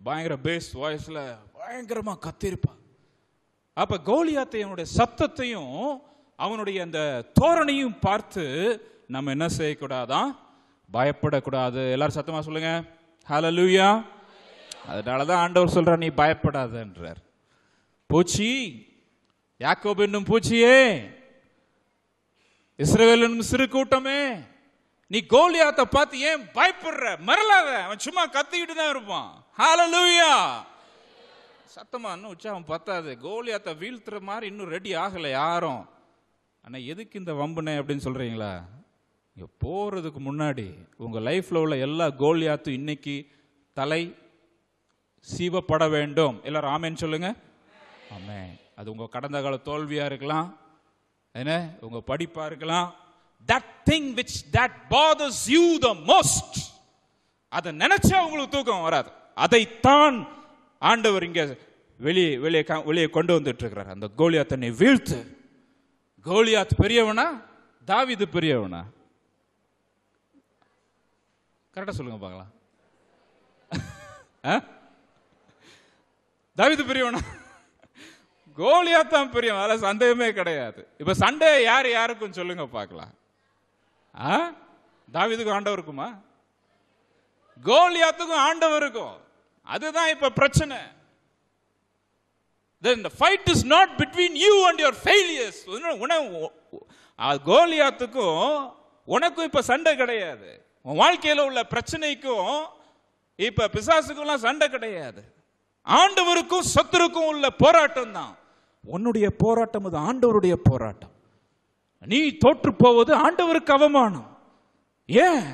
பயங்கர பேஸ் வாய்ஸில் பயங்கரமாக கத்திருப்பான் அப்போ கோலியாத்தையனுடைய சத்தத்தையும் அவனுடைய அந்த தோரணையும் பார்த்து நம்ம என்ன செய்யக்கூடாதான் பயப்படக்கூடாது எல்லாரும் சத்தமாக சொல்லுங்க ஹலோ லூயா அதனால தான் ஆண்டவர் சொல்றார் நீ பயப்படாதன்றார் பூச்சி யாக்கோ என்னும் பூச்சியே இஸ்ரேல் என்னும் சிறு கூட்டமே நீ கோலியாத்த பார்த்து ஏன் பயப்படுற மறலாத அவன் சும்மா கத்திக்கிட்டு தான் இருப்பான் ஹால லூயா சத்தமா இன்னும் உற்சாகம் பத்தாது கோலியாத்த வீழ்த்துற மாதிரி இன்னும் ரெடி ஆகலை யாரும் ஆனா எதுக்கு இந்த வம்புனே அப்படின்னு சொல்கிறீங்களா இங்கே போகிறதுக்கு முன்னாடி உங்கள் லைஃப்பில் உள்ள எல்லா கோல் யாத்தும் இன்னைக்கு தலை சீவப்பட வேண்டும் எல்லாரும் ஆமேன்னு சொல்லுங்கள் ஆமே அது உங்கள் கடந்த கால தோல்வியாக இருக்கலாம் என்ன உங்கள் படிப்பாக இருக்கலாம் that thing which that bothers you the most அதை நினைச்சா உங்களுக்கு தூக்கம் வராது அதைத்தான் ஆண்டவர் இங்கே வெளியே வெளியே வெளியே கொண்டு வந்துட்டு இருக்கிறார் அந்த கோலியாத்தனை வீழ்த்து கோலியாத் பெரியவனா தாவிது பெரியவனா கரெக்டாக சொல்லுங்கள் பார்க்கலாம் தவிது பிரியவனா கோலியா தான் பிரியம் அதில் சந்தேகமே கிடையாது இப்போ சண்டே யார் யாருக்கும் சொல்லுங்க பார்க்கலாம் ஆ தாவிதுக்கும் இருக்குமா கோலியாத்துக்கும் இருக்கும் அதுதான் இப்போ பிரச்சனை இந்த fight is not between you and your failures கோலியாத்துக்கும் உனக்கும் இப்போ சண்டை கிடையாது உன் வாழ்க்கையில் உள்ள பிரச்சனைக்கும் இப்போ பிசாசுக்கும் சண்டை கிடையாது ஆண்டவருக்கும் சத்துருக்கும் உள்ள போராட்டம் தான் உன்னுடைய போராட்டம் அது ஆண்டவருடைய போராட்டம் நீ தோற்று போவது ஆண்டவருக்கு அவமானம் ஏன்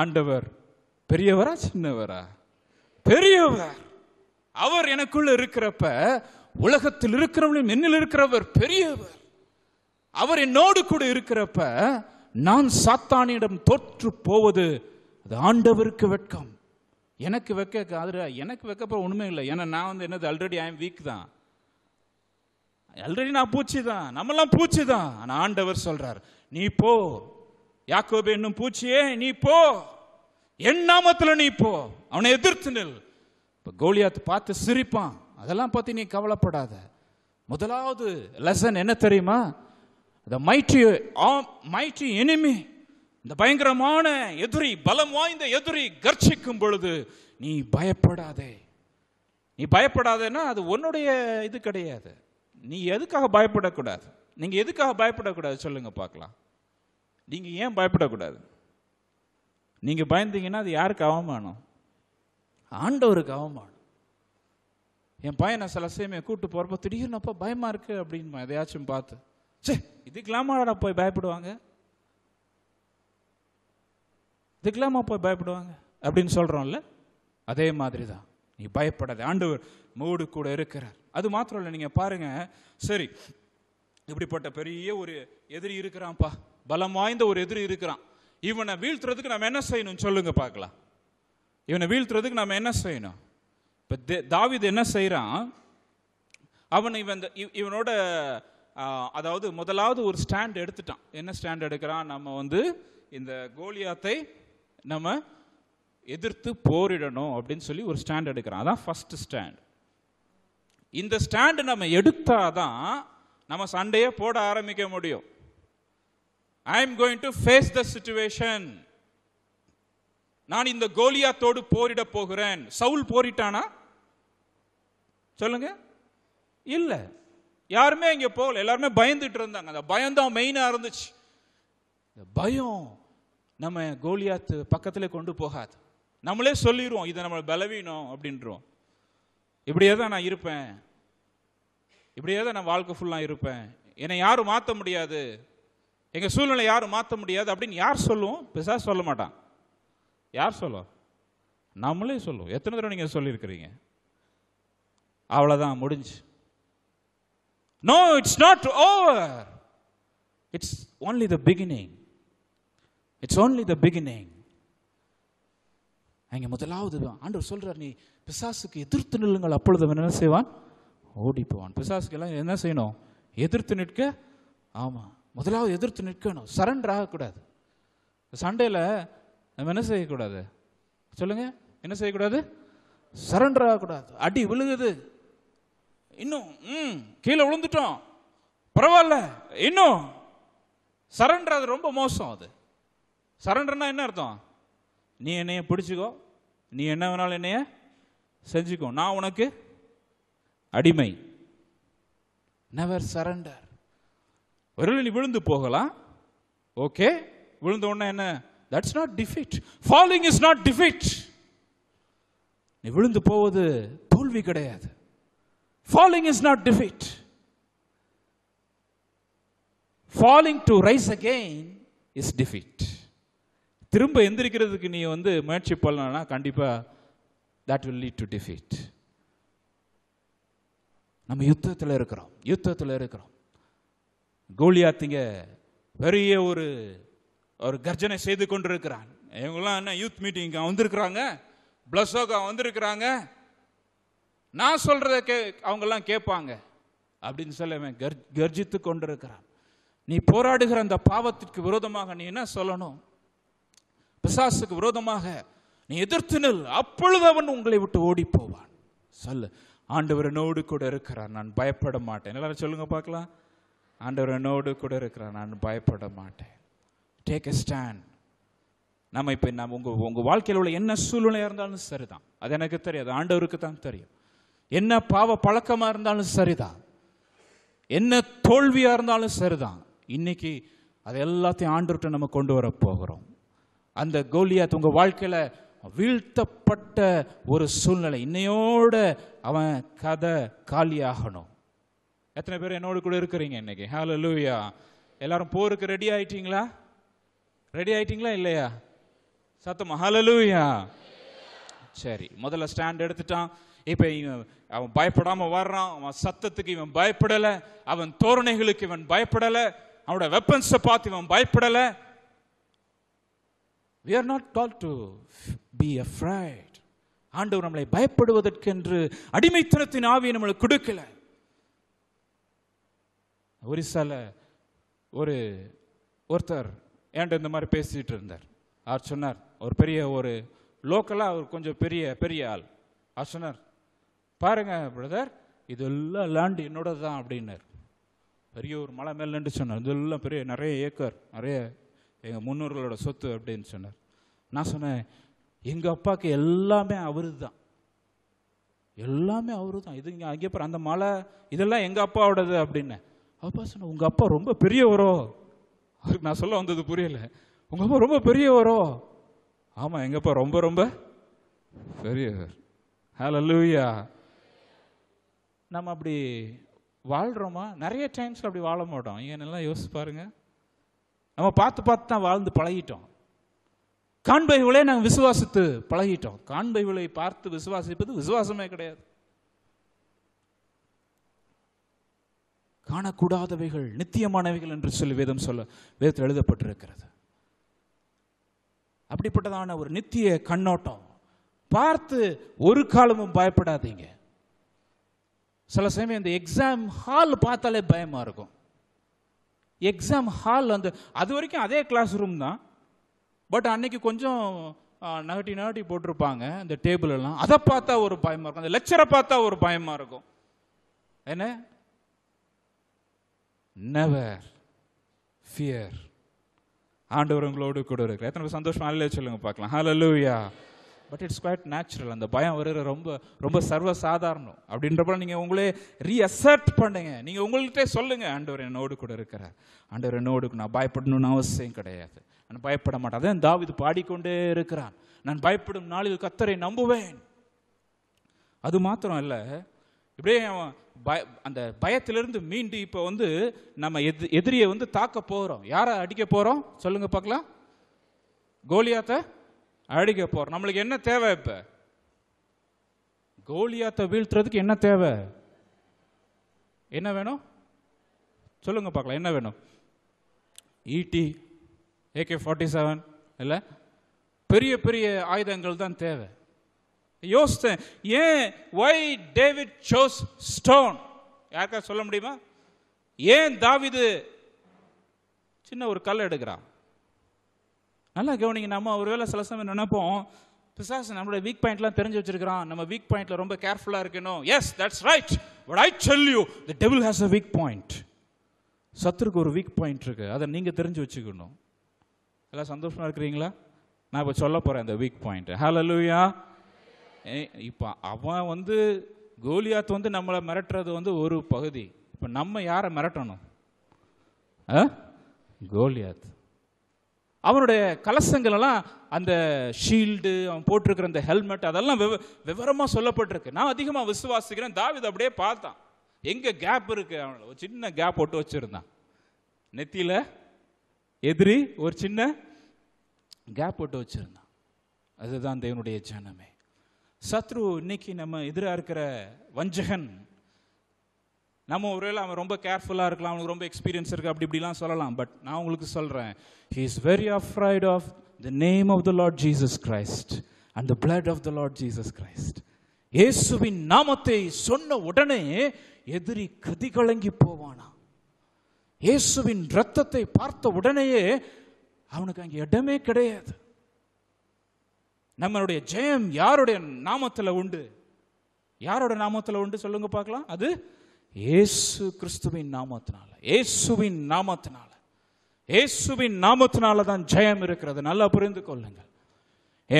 ஆண்டவர் பெரியவரா சின்னவரா பெரியவர் அவர் எனக்குள்ள இருக்கிறப்ப உலகத்தில் இருக்கிறவங்களும் என்னில் இருக்கிறவர் பெரியவர் அவர் என்னோடு கூட இருக்கிறப்ப நான் சாத்தானிடம் தோற்று போவது அது ஆண்டவருக்கு வெட்கம் எனக்கு வெக்க அதில் எனக்கு வெக்கப்போ ஒன்றுமே இல்லை ஏன்னா நான் வந்து என்னது ஆல்ரெடி ஐ வீக் தான் ஆல்ரெடி நான் பூச்சி தான் நம்மெல்லாம் பூச்சி தான் ஆனால் ஆண்டவர் சொல்றார் நீ போ யாக்கோபு என்னும் பூச்சியே நீ போ என் நாமத்தில் நீ போ அவனை எதிர்த்து நில் இப்போ கோலியாத்து பார்த்து சிரிப்பான் அதெல்லாம் பற்றி நீ கவலைப்படாத முதலாவது லெசன் என்ன தெரியுமா த மைட்டி மைட்டி எனிமி இந்த பயங்கரமான எதிரி பலம் வாய்ந்த எதிரி கர்ச்சிக்கும் பொழுது நீ பயப்படாதே நீ பயப்படாதேன்னா அது உன்னுடைய இது கிடையாது நீ எதுக்காக பயப்படக்கூடாது நீங்கள் எதுக்காக பயப்படக்கூடாது சொல்லுங்கள் பார்க்கலாம் நீங்கள் ஏன் பயப்படக்கூடாது நீங்கள் பயந்தீங்கன்னா அது யாருக்கு அவமானம் ஆண்டவருக்கு அவமானம் என் பையனை சில சேமியை கூப்பிட்டு போகிறப்ப திடீர்னு அப்போ பயமாக இருக்குது அப்படின்னு எதையாச்சும் பார்த்து சே அட போய் பயப்படுவாங்க இதுக்கெல்லாமா போய் பயப்படுவாங்க அப்படின்னு சொல்கிறோம்ல அதே மாதிரி தான் நீ பயப்படாத ஆண்டவர் மூடு கூட இருக்கிறார் அது மாத்திரம் இல்லை நீங்கள் பாருங்க சரி இப்படிப்பட்ட பெரிய ஒரு எதிரி இருக்கிறான்ப்பா பலம் வாய்ந்த ஒரு எதிரி இருக்கிறான் இவனை வீழ்த்துறதுக்கு நம்ம என்ன செய்யணும் சொல்லுங்க பார்க்கலாம் இவனை வீழ்த்துறதுக்கு நம்ம என்ன செய்யணும் இப்போ தாவிது என்ன செய்கிறான் அவன் இவன் இவனோட அதாவது முதலாவது ஒரு ஸ்டாண்ட் எடுத்துட்டான் என்ன ஸ்டாண்ட் எடுக்கிறான் நம்ம வந்து இந்த கோலியாத்தை நம்ம எதிர்த்து போரிடணும் அப்படின்னு சொல்லி ஒரு ஸ்டாண்ட் எடுக்கிறான் அதான் ஃபஸ்ட் ஸ்டாண்ட் இந்த ஸ்டாண்ட் நம்ம எடுத்தாதான் நம்ம சண்டையை போட ஆரம்பிக்க முடியும் I am going to face the situation நான் இந்த கோலியாத்தோடு போரிட போகிறேன் சவுல் போரிட்டானா சொல்லுங்க இல்லை யாருமே இங்கே போகல எல்லாருமே பயந்துட்டு இருந்தாங்க அந்த பயம் தான் மெயினாக இருந்துச்சு இந்த பயம் நம்ம கோலியாத்து பக்கத்தில் கொண்டு போகாது நம்மளே சொல்லிடுவோம் இதை நம்ம பலவீனம் அப்படின்றோம் இப்படியே தான் நான் இருப்பேன் இப்படியே தான் நான் வாழ்க்கை ஃபுல்லாக இருப்பேன் என்னை யாரும் மாற்ற முடியாது எங்கள் சூழ்நிலை யாரும் மாற்ற முடியாது அப்படின்னு யார் சொல்லுவோம் பெருசாக சொல்ல மாட்டான் யார் சொல்லுவோம் நம்மளே சொல்லுவோம் எத்தனை தடவை நீங்கள் சொல்லியிருக்கிறீங்க அவ்வளோதான் முடிஞ்சு no it's not over it's only the beginning it's only the beginning அங்கே முதலாவது ஆண்டவர் சொல்கிறார் நீ பிசாசுக்கு எதிர்த்து நில்லுங்கள் அப்பொழுது அவன் என்ன செய்வான் ஓடி போவான் பிசாசுக்கு எல்லாம் என்ன செய்யணும் எதிர்த்து நிற்க ஆமாம் முதலாவது எதிர்த்து நிற்கணும் சரண்டர் ஆகக்கூடாது சண்டையில் நம்ம என்ன செய்யக்கூடாது சொல்லுங்கள் என்ன செய்யக்கூடாது சரண்டர் ஆகக்கூடாது அடி விழுகுது இன்னும் ம் கீழே விழுந்துட்டோம் பரவாயில்ல இன்னும் சரண்டர் அது ரொம்ப மோசம் அது சரண்டர்னா என்ன அர்த்தம் நீ என்னைய பிடிச்சிக்கோ நீ என்ன வேணாலும் என்னைய செஞ்சுக்கோ நான் உனக்கு அடிமை நெவர் சரண்டர் ஒருவேளை நீ விழுந்து போகலாம் ஓகே விழுந்த உடனே என்ன that's not defeat falling is not defeat நீ விழுந்து போவது தோல்வி கிடையாது Falling is not defeat. Falling to rise again is defeat திரும்ப எந்திரிக்கிறதுக்கு நீ வந்து முயற்சி பண்ணலன்னா கண்டிப்பாக that will lead to defeat நம்ம யுத்தத்தில் இருக்கிறோம் யுத்தத்தில் இருக்கிறோம் கோலியாத்திங்க பெரிய ஒரு ஒரு கர்ஜனை செய்து கொண்டிருக்கிறான் இவங்களாம் என்ன யூத் மீட்டிங் வந்திருக்கிறாங்க பிளஸ் வந்திருக்கிறாங்க நான் சொல்கிறத கே அவங்கெல்லாம் கேட்பாங்க அப்படின்னு சொல்லி அவன் கர் கர்ஜித்து கொண்டிருக்கிறான் நீ போராடுகிற அந்த பாவத்திற்கு விரோதமாக நீ என்ன சொல்லணும் பிசாசுக்கு விரோதமாக நீ எதிர்த்து நில் அப்பொழுது அவன் உங்களை விட்டு ஓடி போவான் சொல்லு ஆண்டவர் நோடு கூட இருக்கிறான் நான் பயப்பட மாட்டேன் எல்லாரும் சொல்லுங்க பார்க்கலாம் ஆண்டவர் நோடு கூட இருக்கிறான் நான் பயப்பட மாட்டேன் டேக் எ ஸ்டாண்ட் நம்ம இப்போ நம்ம உங்கள் உங்கள் வாழ்க்கையில் உள்ள என்ன சூழ்நிலையாக இருந்தாலும் சரிதான் அது எனக்கு தெரியாது ஆண்டவருக்கு தான் தெரியும் என்ன பாவ பழக்கமாக இருந்தாலும் சரிதான் என்ன தோல்வியாக இருந்தாலும் சரிதான் இன்னைக்கு அது எல்லாத்தையும் ஆண்டுகிட்ட நம்ம கொண்டு வர போகிறோம் அந்த கோலியாத் உங்கள் வாழ்க்கையில் வீழ்த்தப்பட்ட ஒரு சூழ்நிலை இன்னையோட அவன் கதை காலியாகணும் எத்தனை பேர் என்னோடு கூட இருக்கிறீங்க இன்னைக்கு ஹலோ லூயா எல்லாரும் போருக்கு ரெடி ஆயிட்டீங்களா ரெடி ஆயிட்டீங்களா இல்லையா சத்தமா ஹலோ லூயா சரி முதல்ல ஸ்டாண்ட் எடுத்துட்டான் இப்போ அவன் பயப்படாமல் வர்றான் அவன் சத்தத்துக்கு இவன் பயப்படலை அவன் தோரணைகளுக்கு இவன் பயப்படலை அவனோட வெப்பன்ஸை பார்த்து இவன் பயப்படலை we are not call to be afraid ஆண்டவர் நம்மளை பயப்படுவதற்கென்று அடிமைத்தனத்தின் ஆவி நம்மளுக்கு கொடுக்கல ஒரிசால ஒரு ஒருத்தர் ஏன்ட்ட இந்த மாதிரி பேசிகிட்டு இருந்தார் அவர் சொன்னார் ஒரு பெரிய ஒரு லோக்கலாக அவர் கொஞ்சம் பெரிய பெரிய ஆள் அவர் சொன்னார் பாருங்கள் பிரதர் இதெல்லாம் லேண்டு என்னோட தான் அப்படின்னார் பெரிய ஒரு மலை மேல் நின்று சொன்னார் இதெல்லாம் பெரிய நிறைய ஏக்கர் நிறைய எங்கள் முன்னோர்களோட சொத்து அப்படின்னு சொன்னார் நான் சொன்னேன் எங்கள் அப்பாவுக்கு எல்லாமே அவரு தான் எல்லாமே அவரு தான் இது இங்கே அங்கே அப்புறம் அந்த மலை இதெல்லாம் எங்கள் அப்பாவோடது அப்படின்னேன் அப்பா சொன்ன உங்கள் அப்பா ரொம்ப பெரியவரோ அதுக்கு நான் சொல்ல வந்தது புரியல உங்கள் அப்பா ரொம்ப பெரியவரோ ஆமாம் எங்கள் அப்பா ரொம்ப ரொம்ப பெரியவர் ஹலோ லூயா நம்ம அப்படி வாழ்கிறோமா நிறைய டைம்ஸில் அப்படி வாழ மாட்டோம் நல்லா யோசிச்சு பாருங்கள் நம்ம பார்த்து பார்த்து தான் வாழ்ந்து பழகிட்டோம் காண்பைகளே நாங்கள் விசுவாசித்து பழகிட்டோம் காண்பைகளை பார்த்து விசுவாசிப்பது விசுவாசமே கிடையாது காணக்கூடாதவைகள் நித்தியமானவைகள் என்று சொல்லி வேதம் சொல்ல வேதத்தில் எழுதப்பட்டிருக்கிறது அப்படிப்பட்டதான ஒரு நித்திய கண்ணோட்டம் பார்த்து ஒரு காலமும் பயப்படாதீங்க சில சமயம் இந்த எக்ஸாம் ஹால் பார்த்தாலே பயமாக இருக்கும் எக்ஸாம் ஹால் வந்து அது வரைக்கும் அதே கிளாஸ் ரூம் தான் பட் அன்னைக்கு கொஞ்சம் நகட்டி நகட்டி போட்டிருப்பாங்க அந்த டேபிள் எல்லாம் அதை பார்த்தா ஒரு பயமாக இருக்கும் அந்த லெக்சரை பார்த்தா ஒரு பயமாக இருக்கும் என்ன நெவர் ஃபியர் ஆண்டவர் உங்களோடு கூட இருக்கிற எத்தனை சந்தோஷம் அல்ல சொல்லுங்க பார்க்கலாம் ஹலோ லூயா பட் இட்ஸ் குவாய்ட் நேச்சுரல் அந்த பயம் வருகிற ரொம்ப ரொம்ப சர்வ சாதாரணம் அப்படின்றப்ப நீங்கள் உங்களே ரீஅசர்ட் பண்ணுங்க நீங்கள் உங்கள்கிட்ட சொல்லுங்கள் ஆண்டவர் என்னோடு கூட இருக்கிற ஆண்டவர் என்னோடு நான் பயப்படணும்னு அவசியம் கிடையாது நான் பயப்பட மாட்டேன் அதான் தாவிது பாடிக்கொண்டே இருக்கிறான் நான் பயப்படும் நாளில் கத்தரை நம்புவேன் அது மாத்திரம் இல்லை இப்படியே பய அந்த பயத்திலிருந்து மீண்டு இப்போ வந்து நம்ம எது எதிரியை வந்து தாக்க போகிறோம் யாரை அடிக்க போகிறோம் சொல்லுங்கள் பார்க்கலாம் கோலியாத்தை அடிக்க போகிறோம் நம்மளுக்கு என்ன தேவை இப்போ கோலியாத்த வீழ்த்துறதுக்கு என்ன தேவை என்ன வேணும் சொல்லுங்க பார்க்கலாம் என்ன வேணும் இடி ஏகே ஃபார்ட்டி செவன் இல்லை பெரிய பெரிய ஆயுதங்கள் தான் தேவை யோசித்தேன் ஏன் ஒய் டேவிட் சோஸ் ஸ்டோன் யாருக்கா சொல்ல முடியுமா ஏன் தாவிது சின்ன ஒரு கல் எடுக்கிறான் நல்லா கவனிங்க நம்ம ஒருவேளை சில சமயம் நினைப்போம் பிசாஸ் நம்மளோட வீக் பாயிண்ட்லாம் தெரிஞ்சு வச்சிருக்கிறான் நம்ம வீக் பாயிண்ட்ல ரொம்ப கேர்ஃபுல்லாக இருக்கணும் yes that's right but I tell you the devil has a weak point சத்துருக்கு ஒரு வீக் பாயிண்ட் இருக்கு அதை நீங்கள் தெரிஞ்சு வச்சுக்கணும் எல்லாம் சந்தோஷமாக இருக்கிறீங்களா நான் இப்போ சொல்ல போகிறேன் அந்த வீக் பாயிண்ட் ஹலோ லூயா இப்போ அவன் வந்து கோலியாத் வந்து நம்மளை மிரட்டுறது வந்து ஒரு பகுதி இப்போ நம்ம யாரை மிரட்டணும் கோலியாத் அவனுடைய கலசங்கள் எல்லாம் அந்த ஷீல்டு அவன் போட்டிருக்கிற அந்த ஹெல்மெட் அதெல்லாம் விவ விவரமாக சொல்லப்பட்டிருக்கு நான் அதிகமாக விசுவாசிக்கிறேன் தாவித அப்படியே பார்த்தான் எங்கே கேப் இருக்குது அவன் ஒரு சின்ன கேப் போட்டு வச்சுருந்தான் நெத்தியில் எதிரி ஒரு சின்ன கேப் போட்டு வச்சுருந்தான் அதுதான் தேவனுடைய ஜனமே சத்ரு இன்னைக்கு நம்ம எதிராக இருக்கிற வஞ்சகன் நம்ம ஒருவேளை அவன் ரொம்ப கேர்ஃபுல்லாக இருக்கலாம் அவனுக்கு ரொம்ப எக்ஸ்பீரியன்ஸ் இருக்குது அப்படி இப்படிலாம் சொல்லலாம் பட் நான் உங்களுக்கு சொல்கிறேன் he is very afraid of the name of the Lord Jesus Christ and the blood of the Lord Jesus Christ இயேசுவின் நாமத்தை சொன்ன உடனே எதிரி கதி கலங்கி போவானா இயேசுவின் ரத்தத்தை பார்த்த உடனேயே அவனுக்கு அங்கே இடமே கிடையாது நம்மளுடைய ஜெயம் யாருடைய நாமத்தில் உண்டு யாரோட நாமத்தில் உண்டு சொல்லுங்க பார்க்கலாம் அது இயேசு கிறிஸ்துவின் நாமத்தினால இயேசுவின் நாமத்தினால இயேசுவின் நாமத்தினால தான் ஜெயம் இருக்கிறது நல்லா புரிந்து கொள்ளுங்கள்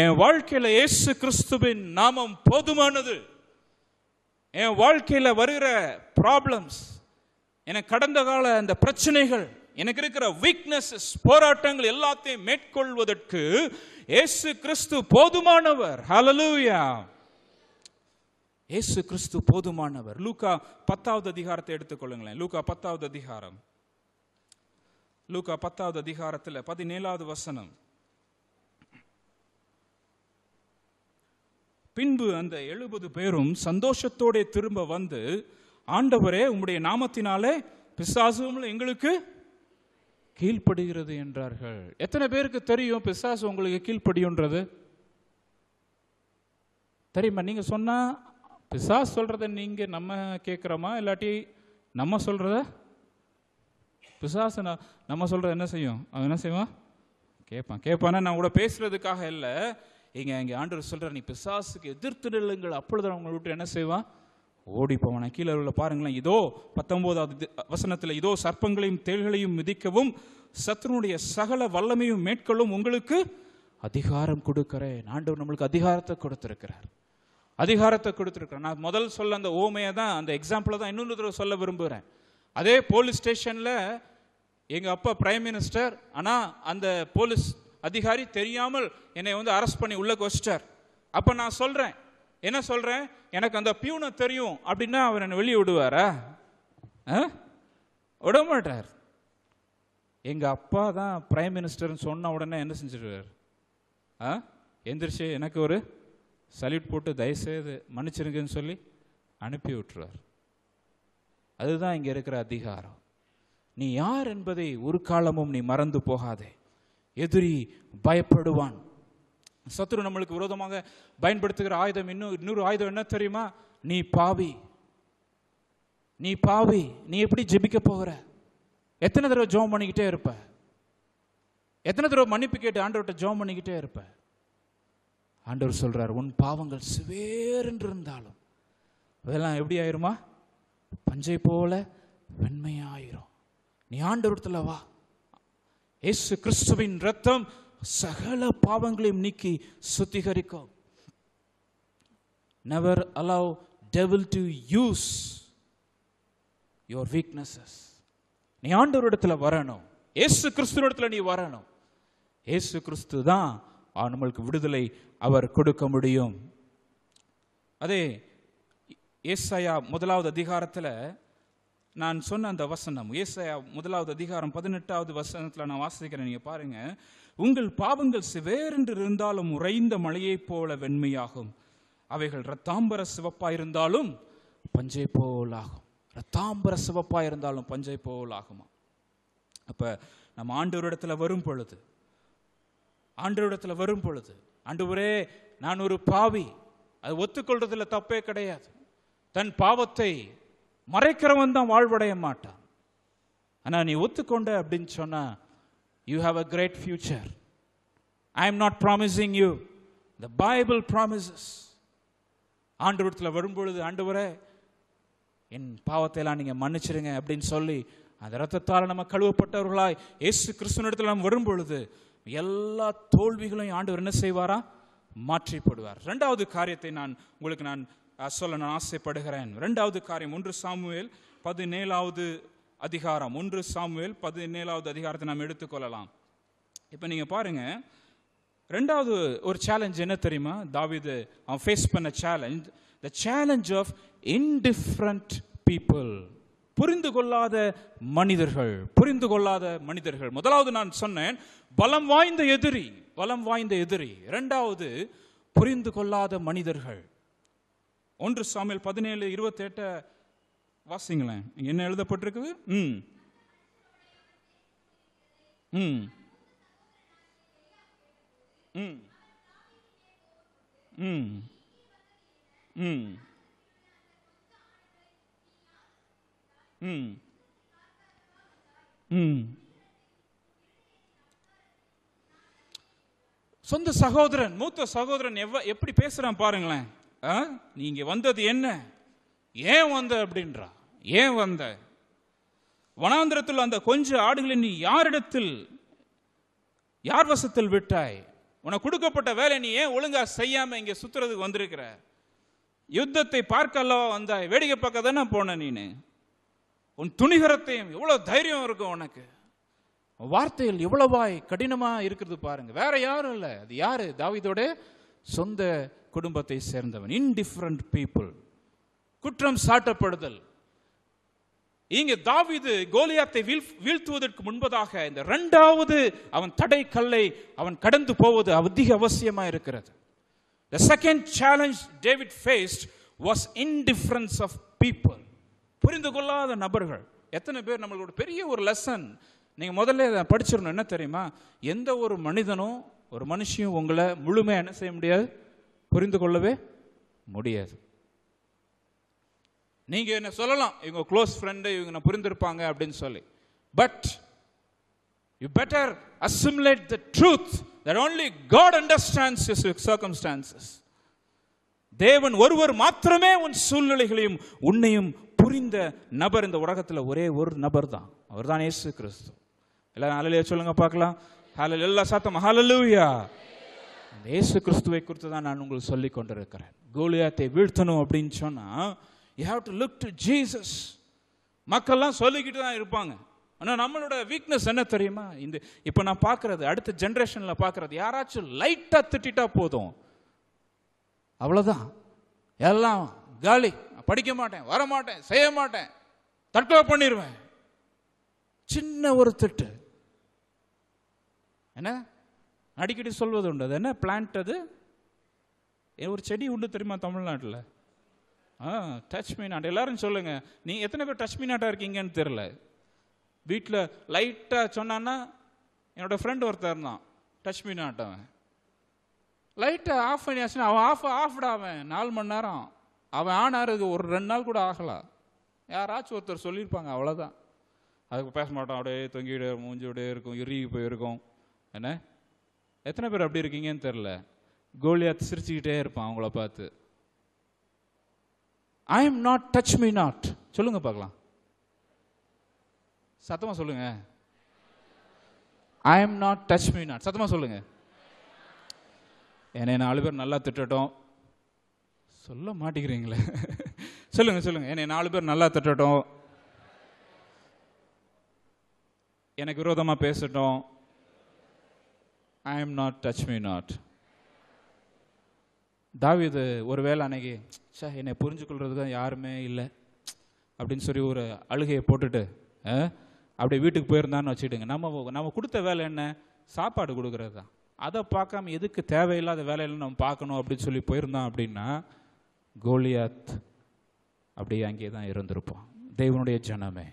என் வாழ்க்கையில் இயேசு கிறிஸ்துவின் நாமம் போதுமானது என் வாழ்க்கையில் வருகிற ப்ராப்ளம்ஸ் எனக்கு கடந்த கால அந்த பிரச்சனைகள் எனக்கு இருக்கிற வீக்னஸ் போராட்டங்கள் எல்லாத்தையும் மேற்கொள்வதற்கு இயேசு கிறிஸ்து போதுமானவர் ஹலலூயா ஏசு கிறிஸ்து போதுமானவர் லூகா பத்தாவது அதிகாரத்தை எடுத்துக்கொள்ளுங்களேன் லூகா பத்தாவது அதிகாரம் லூகா பத்தாவது அதிகாரத்தில் பதினேழாவது வசனம் பின்பு அந்த எழுபது பேரும் சந்தோஷத்தோட திரும்ப வந்து ஆண்டவரே உம்முடைய நாமத்தினாலே பிசாசும் எங்களுக்கு கீழ்ப்படுகிறது என்றார்கள் எத்தனை பேருக்கு தெரியும் பிசாசு உங்களுக்கு கீழ்ப்படியுன்றது தெரியுமா நீங்கள் சொன்னால் பிசாஸ் சொல்கிறத நீங்கள் நம்ம கேட்குறோமா இல்லாட்டி நம்ம சொல்கிறத பிசாஸ் நான் நம்ம சொல்கிறத என்ன செய்யும் அவன் என்ன செய்வான் கேட்பான் கேட்பானா நான் கூட பேசுகிறதுக்காக இல்லை இங்கே இங்கே ஆண்டவர் சொல்கிற நீ பிசாசுக்கு எதிர்த்து நிலுங்கள் அப்பொழுது அவங்களை விட்டு என்ன செய்வான் ஓடி நான் கீழே உள்ள பாருங்களேன் இதோ பத்தொன்பதாவது வசனத்தில் இதோ சர்ப்பங்களையும் தேள்களையும் மிதிக்கவும் சத்ருனுடைய சகல வல்லமையும் மேற்கொள்ளும் உங்களுக்கு அதிகாரம் கொடுக்கிறேன் ஆண்டவர் நம்மளுக்கு அதிகாரத்தை கொடுத்திருக்கிறார் அதிகாரத்தை கொடுத்துருக்குறேன் நான் முதல் சொல்ல அந்த ஓமையை தான் அந்த எக்ஸாம்பிளை தான் இன்னொன்று தடவை சொல்ல விரும்புகிறேன் அதே போலீஸ் ஸ்டேஷனில் எங்கள் அப்பா பிரைம் மினிஸ்டர் ஆனால் அந்த போலீஸ் அதிகாரி தெரியாமல் என்னை வந்து அரெஸ்ட் பண்ணி உள்ளே வச்சிட்டார் அப்போ நான் சொல்கிறேன் என்ன சொல்கிறேன் எனக்கு அந்த பியூனை தெரியும் அப்படின்னா அவர் என்னை வெளியே விடுவாரா விட மாட்டார் எங்கள் அப்பா தான் பிரைம் மினிஸ்டர்னு சொன்ன உடனே என்ன செஞ்சிருவார் ஆ எந்திரிச்சு எனக்கு ஒரு சல்யூட் போட்டு தயவுசெய்து மன்னிச்சிருங்கன்னு சொல்லி அனுப்பி விட்டுருவார் அதுதான் இங்கே இருக்கிற அதிகாரம் நீ யார் என்பதை ஒரு காலமும் நீ மறந்து போகாதே எதிரி பயப்படுவான் சத்ரு நம்மளுக்கு விரோதமாக பயன்படுத்துகிற ஆயுதம் இன்னும் இன்னொரு ஆயுதம் என்ன தெரியுமா நீ பாவி நீ பாவி நீ எப்படி ஜெபிக்க போகிற எத்தனை தடவை ஜோம் பண்ணிக்கிட்டே இருப்ப எத்தனை தடவை மன்னிப்பு கேட்டு ஆண்டவர்கிட்ட ஜோம் பண்ணிக்கிட்டே இருப்பேன் ஆண்டவர் சொல்கிறார் உன் பாவங்கள் சிவேரென்று இருந்தாலும் அதெல்லாம் எப்படி ஆயிருமா பஞ்சை போல வெண்மையாயிரும் நீ ஆண்டவரத்தில் வா இயேசு கிறிஸ்துவின் ரத்தம் சகல பாவங்களையும் நீக்கி சுத்திகரிக்கும் never allow devil to use your weaknesses நீ ஆண்டவரிடத்தில் வரணும் ஏசு கிறிஸ்துவ இடத்துல நீ வரணும் ஏசு கிறிஸ்து தான் நம்மளுக்கு விடுதலை அவர் கொடுக்க முடியும் அதே ஏசாயா முதலாவது அதிகாரத்தில் நான் சொன்ன அந்த வசனம் ஏசாயா முதலாவது அதிகாரம் பதினெட்டாவது வசனத்தில் நான் வாசிக்கிறேன் நீங்கள் பாருங்கள் உங்கள் பாவங்கள் சிவேரென்று இருந்தாலும் உறைந்த மலையைப் போல வெண்மையாகும் அவைகள் ரத்தாம்பர சிவப்பாயிருந்தாலும் பஞ்சை போலாகும் ரத்தாம்பர சிவப்பாயிருந்தாலும் பஞ்சை போலாகுமா அப்போ நம்ம ஆண்டோரிடத்தில் வரும் பொழுது ஆண்டவரிடத்தில் வரும் பொழுது ஆண்டவரே நான் ஒரு பாவி அது ஒத்துக்கொள்றதுல தப்பே கிடையாது தன் பாவத்தை மறைக்கிறவன் தான் வாழ்வடைய மாட்டான் ஆனால் நீ ஒத்துக்கொண்ட அப்படின்னு சொன்னால் you have a great future I am not promising you the Bible promises ஆண்டவரத்தில் வரும்பொழுது ஆண்டவரே என் பாவத்தையெல்லாம் நீங்கள் மன்னிச்சிருங்க அப்படின்னு சொல்லி அந்த ரத்தத்தால் நம்ம கழுவப்பட்டவர்களாய் இயேசு கிறிஸ்துவனிடத்தில் நாம் வரும்பொழுது எல்லா தோல்விகளையும் ஆண்டவர் என்ன செய்வாரா மாற்றி போடுவார் ரெண்டாவது காரியத்தை நான் உங்களுக்கு நான் சொல்ல நான் ஆசைப்படுகிறேன் ரெண்டாவது காரியம் ஒன்று சாமுவேல் பதினேழாவது அதிகாரம் ஒன்று சாமுவேல் பதினேழாவது அதிகாரத்தை நாம் எடுத்துக்கொள்ளலாம் இப்போ நீங்கள் பாருங்கள் ரெண்டாவது ஒரு சேலஞ்ச் என்ன தெரியுமா தாவிது அவன் ஃபேஸ் பண்ண challenge the challenge of indifferent people புரிந்து கொள்ளாத மனிதர்கள் புரிந்து கொள்ளாத மனிதர்கள் முதலாவது நான் சொன்னேன் பலம் வாய்ந்த எதிரி பலம் வாய்ந்த எதிரி இரண்டாவது புரிந்து கொள்ளாத மனிதர்கள் ஒன்று சாமியல் பதினேழு எட்ட வாசிங்களேன் என்ன எழுதப்பட்டிருக்குது ம் ம் ம் ம் ம் ம் ம் சொந்த சகோதரன் மூத்த சகோதரன் எவ்வ எப்படி பேசுறான் பாருங்களேன் நீங்கள் வந்தது என்ன ஏன் வந்த அப்படின்றா ஏன் வந்த வனாந்திரத்தில் அந்த கொஞ்ச ஆடுகளை நீ யாரிடத்தில் யார் வசத்தில் விட்டாய் உனக்கு கொடுக்கப்பட்ட வேலை நீ ஏன் ஒழுங்கா செய்யாமல் இங்கே சுத்துறதுக்கு வந்திருக்கிற யுத்தத்தை பார்க்க அல்லவா வந்தாய் வேடிக்கை பார்க்க தானே போன நீனு உன் துணிகரத்தையும் எவ்வளோ தைரியம் இருக்கும் உனக்கு வார்த்தையில் எவ்வளவாய் கடினமாக இருக்கிறது பாருங்க வேற யாரும் இல்லை அது யாரு தாவிதோட சொந்த குடும்பத்தை சேர்ந்தவன் இன்டிஃபரண்ட் பீப்புள் குற்றம் சாட்டப்படுதல் இங்க தாவிது கோலியாத்தை வீழ்த்துவதற்கு முன்பதாக இந்த இரண்டாவது அவன் தடை கல்லை அவன் கடந்து போவது அதிக அவசியமா இருக்கிறது the second challenge David faced was indifference of people புரிந்து கொள்ளாத நபர்கள் எத்தனை பேர் நம்மளோட பெரிய ஒரு லெசன் நீங்கள் முதல்ல இதை படிச்சிடணும் என்ன தெரியுமா எந்த ஒரு மனிதனும் ஒரு மனுஷியும் உங்களை முழுமையாக என்ன செய்ய முடியாது புரிந்து கொள்ளவே முடியாது நீங்கள் என்ன சொல்லலாம் இவங்க க்ளோஸ் ஃப்ரெண்டு இவங்க நான் புரிந்திருப்பாங்க அப்படின்னு சொல்லி but you better assimilate the truth that only God understands is circumstances தேவன் ஒருவர் மாத்திரமே உன் சூழ்நிலைகளையும் உன்னையும் புரிந்த நபர் இந்த உலகத்தில் ஒரே ஒரு நபர் தான் அவர் தான் ஏசு கிறிஸ்து எல்லாரும் அலலியா சொல்லுங்க பார்க்கலாம் ஹலல் எல்லா சாத்தம் ஹலலூயா இயேசு கிறிஸ்துவை குறித்து தான் நான் உங்களுக்கு சொல்லி கொண்டிருக்கிறேன் கோலியாத்தை வீழ்த்தணும் அப்படின்னு சொன்னால் you have to look to Jesus மக்கள்லாம் சொல்லிக்கிட்டு தான் இருப்பாங்க ஆனால் நம்மளோட வீக்னஸ் என்ன தெரியுமா இந்த இப்போ நான் பார்க்கறது அடுத்த ஜென்ரேஷனில் பார்க்கறது யாராச்சும் லைட்டாக திட்டிட்டா போதும் அவ்வளோதான் எல்லாம் காலி படிக்க மாட்டேன் வரமாட்டேன் செய்ய மாட்டேன் தற்கொலை பண்ணிடுவேன் சின்ன ஒரு திட்டு என்ன அடிக்கடி சொல்வது உண்டு அது என்ன பிளான்ட் அது ஒரு செடி உண்டு தெரியுமா தமிழ்நாட்டில் ஆ டச் மீ நாட் எல்லாரும் சொல்லுங்கள் நீங்கள் எத்தனை பேர் டச் மீ நாட்டாக இருக்கீங்கன்னு தெரில வீட்டில் லைட்டாக சொன்னான்னா என்னோட ஃப்ரெண்ட் ஒருத்தர் தான் டச் மீ நாட்டவன் லைட்டை ஆஃப் பண்ணியாச்சுன்னா அவன் ஆஃப் ஆஃப்டாவன் நாலு மணி நேரம் அவன் ஆனார் ஆகிறதுக்கு ஒரு ரெண்டு நாள் கூட ஆகலாம் யாராச்சும் ஒருத்தர் சொல்லியிருப்பாங்க அவ்வளோதான் அதுக்கு பேச மாட்டோம் அப்படியே தொங்கிட்டு மூஞ்சி அப்படியே இருக்கும் இறுகி போயிருக்கும் என்ன எத்தனை பேர் அப்படி இருக்கீங்கன்னு தெரில கோலியாத் சிரிச்சுக்கிட்டே இருப்பான் அவங்கள பார்த்து I am not touch me not சொல்லுங்க பார்க்கலாம் சத்தமாக சொல்லுங்க I am not touch me not சத்தமாக சொல்லுங்க என்னை நாலு பேர் நல்லா திட்டட்டும் சொல்ல மாட்டேங்கிறீங்களே சொல்லுங்கள் சொல்லுங்கள் என்னை நாலு பேர் நல்லா தட்டட்டும் எனக்கு விரோதமாக பேசட்டும் I am not touch me not தாவிது ஒருவேளை அன்னைக்கு சார் என்னை புரிஞ்சு தான் யாருமே இல்லை அப்படின்னு சொல்லி ஒரு அழுகையை போட்டுட்டு அப்படியே வீட்டுக்கு போயிருந்தான்னு வச்சுக்கிட்டுங்க நம்ம நம்ம கொடுத்த வேலை என்ன சாப்பாடு கொடுக்கறது தான் அதை பார்க்காம எதுக்கு தேவையில்லாத வேலையெல்லாம் நம்ம பார்க்கணும் அப்படின்னு சொல்லி போயிருந்தோம் அப்படின்னா கோலியாத் அப்படியே அங்கே தான் இருந்திருப்போம் தேவனுடைய ஜனமே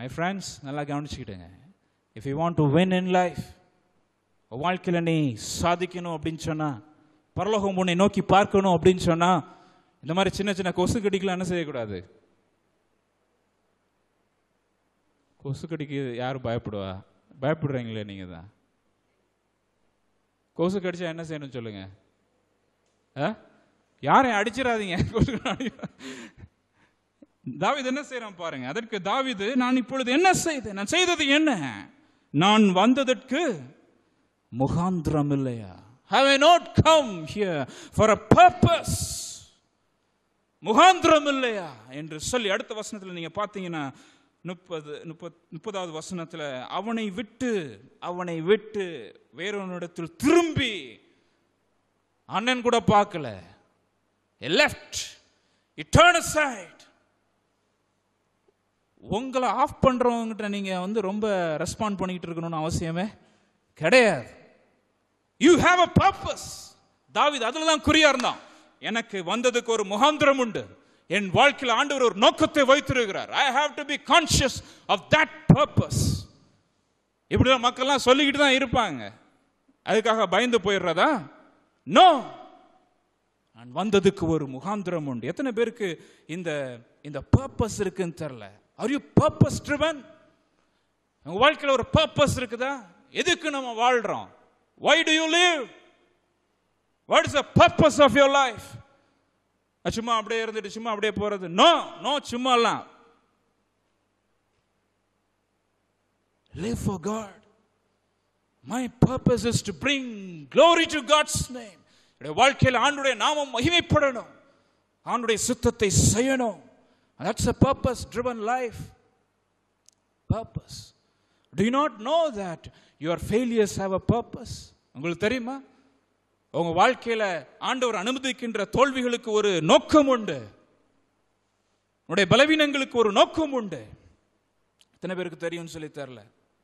மை ஃப்ரெண்ட்ஸ் நல்லா கவனிச்சுக்கிட்டுங்க if you want to win in life வாழ்க்கையில் நீ சாதிக்கணும் அப்படின்னு சொன்னால் பரலோகம் உன்னை நோக்கி பார்க்கணும் அப்படின்னு சொன்னால் இந்த மாதிரி சின்ன சின்ன கொசு கடிக்கலாம் என்ன செய்யக்கூடாது கொசு கடிக்கு யார் பயப்படுவா பயப்படுறீங்களே நீங்கள் தான் கொசு கடிச்சா என்ன செய்யணும்னு சொல்லுங்கள் ஆ யாரையும் அடிச்சிடாதீங்க தாவிது என்ன செய்யறான் பாருங்க அதற்கு தாவிது நான் இப்பொழுது என்ன செய்தேன் நான் செய்தது என்ன நான் வந்ததற்கு முகாந்திரம் இல்லையா have I not come here for a purpose முகாந்திரம் இல்லையா என்று சொல்லி அடுத்த வசனத்தில் நீங்கள் பார்த்தீங்கன்னா முப்பது முப்பத் முப்பதாவது வசனத்தில் அவனை விட்டு அவனை விட்டு வேறொன்னிடத்தில் திரும்பி அண்ணன் கூட பார்க்கல he left he turned உங்களை ஆஃப் பண்ணுறவங்கிட்ட நீங்கள் வந்து ரொம்ப ரெஸ்பாண்ட் பண்ணிக்கிட்டு இருக்கணும்னு அவசியமே கிடையாது யூ ஹாவ் அ பர்பஸ் தாவித் அதில் தான் குறியாக இருந்தான் எனக்கு வந்ததுக்கு ஒரு முகாந்திரம் உண்டு என் வாழ்க்கையில் ஆண்டவர் ஒரு நோக்கத்தை வைத்திருக்கிறார் I have to be conscious of that purpose இப்படிதான் மக்கள்லாம் சொல்லிக்கிட்டு தான் இருப்பாங்க அதுக்காக பயந்து போயிடுறதா நோ நான் வந்ததுக்கு ஒரு முகாந்திரம் உண்டு எத்தனை பேருக்கு இந்த இந்த பர்பஸ் இருக்குன்னு தெரில ஆர் யூ பர்பஸ் ட்ரிவன் உங்கள் வாழ்க்கையில் ஒரு பர்பஸ் இருக்குதா எதுக்கு நம்ம வாழ்கிறோம் why do you live what is the purpose of your life சும்மா அப்படியே இருந்துட்டு சும்மா அப்படியே போகிறது நோ நோ எல்லாம் live for God my purpose is to bring glory to God's name வாழ்க்கையில் ஆண்டுடைய நாமம் மகிமைப்படணும் ஆண்டுடைய சுத்தத்தை செய்யணும் that's a purpose driven life purpose do you not know that your failures have a purpose உங்களுக்கு தெரியுமா உங்கள் வாழ்க்கையில் ஆண்டவர் அனுமதிக்கின்ற தோல்விகளுக்கு ஒரு நோக்கம் உண்டு உன்னுடைய பலவீனங்களுக்கு ஒரு நோக்கம் உண்டு எத்தனை பேருக்கு தெரியும்னு சொல்லி தரல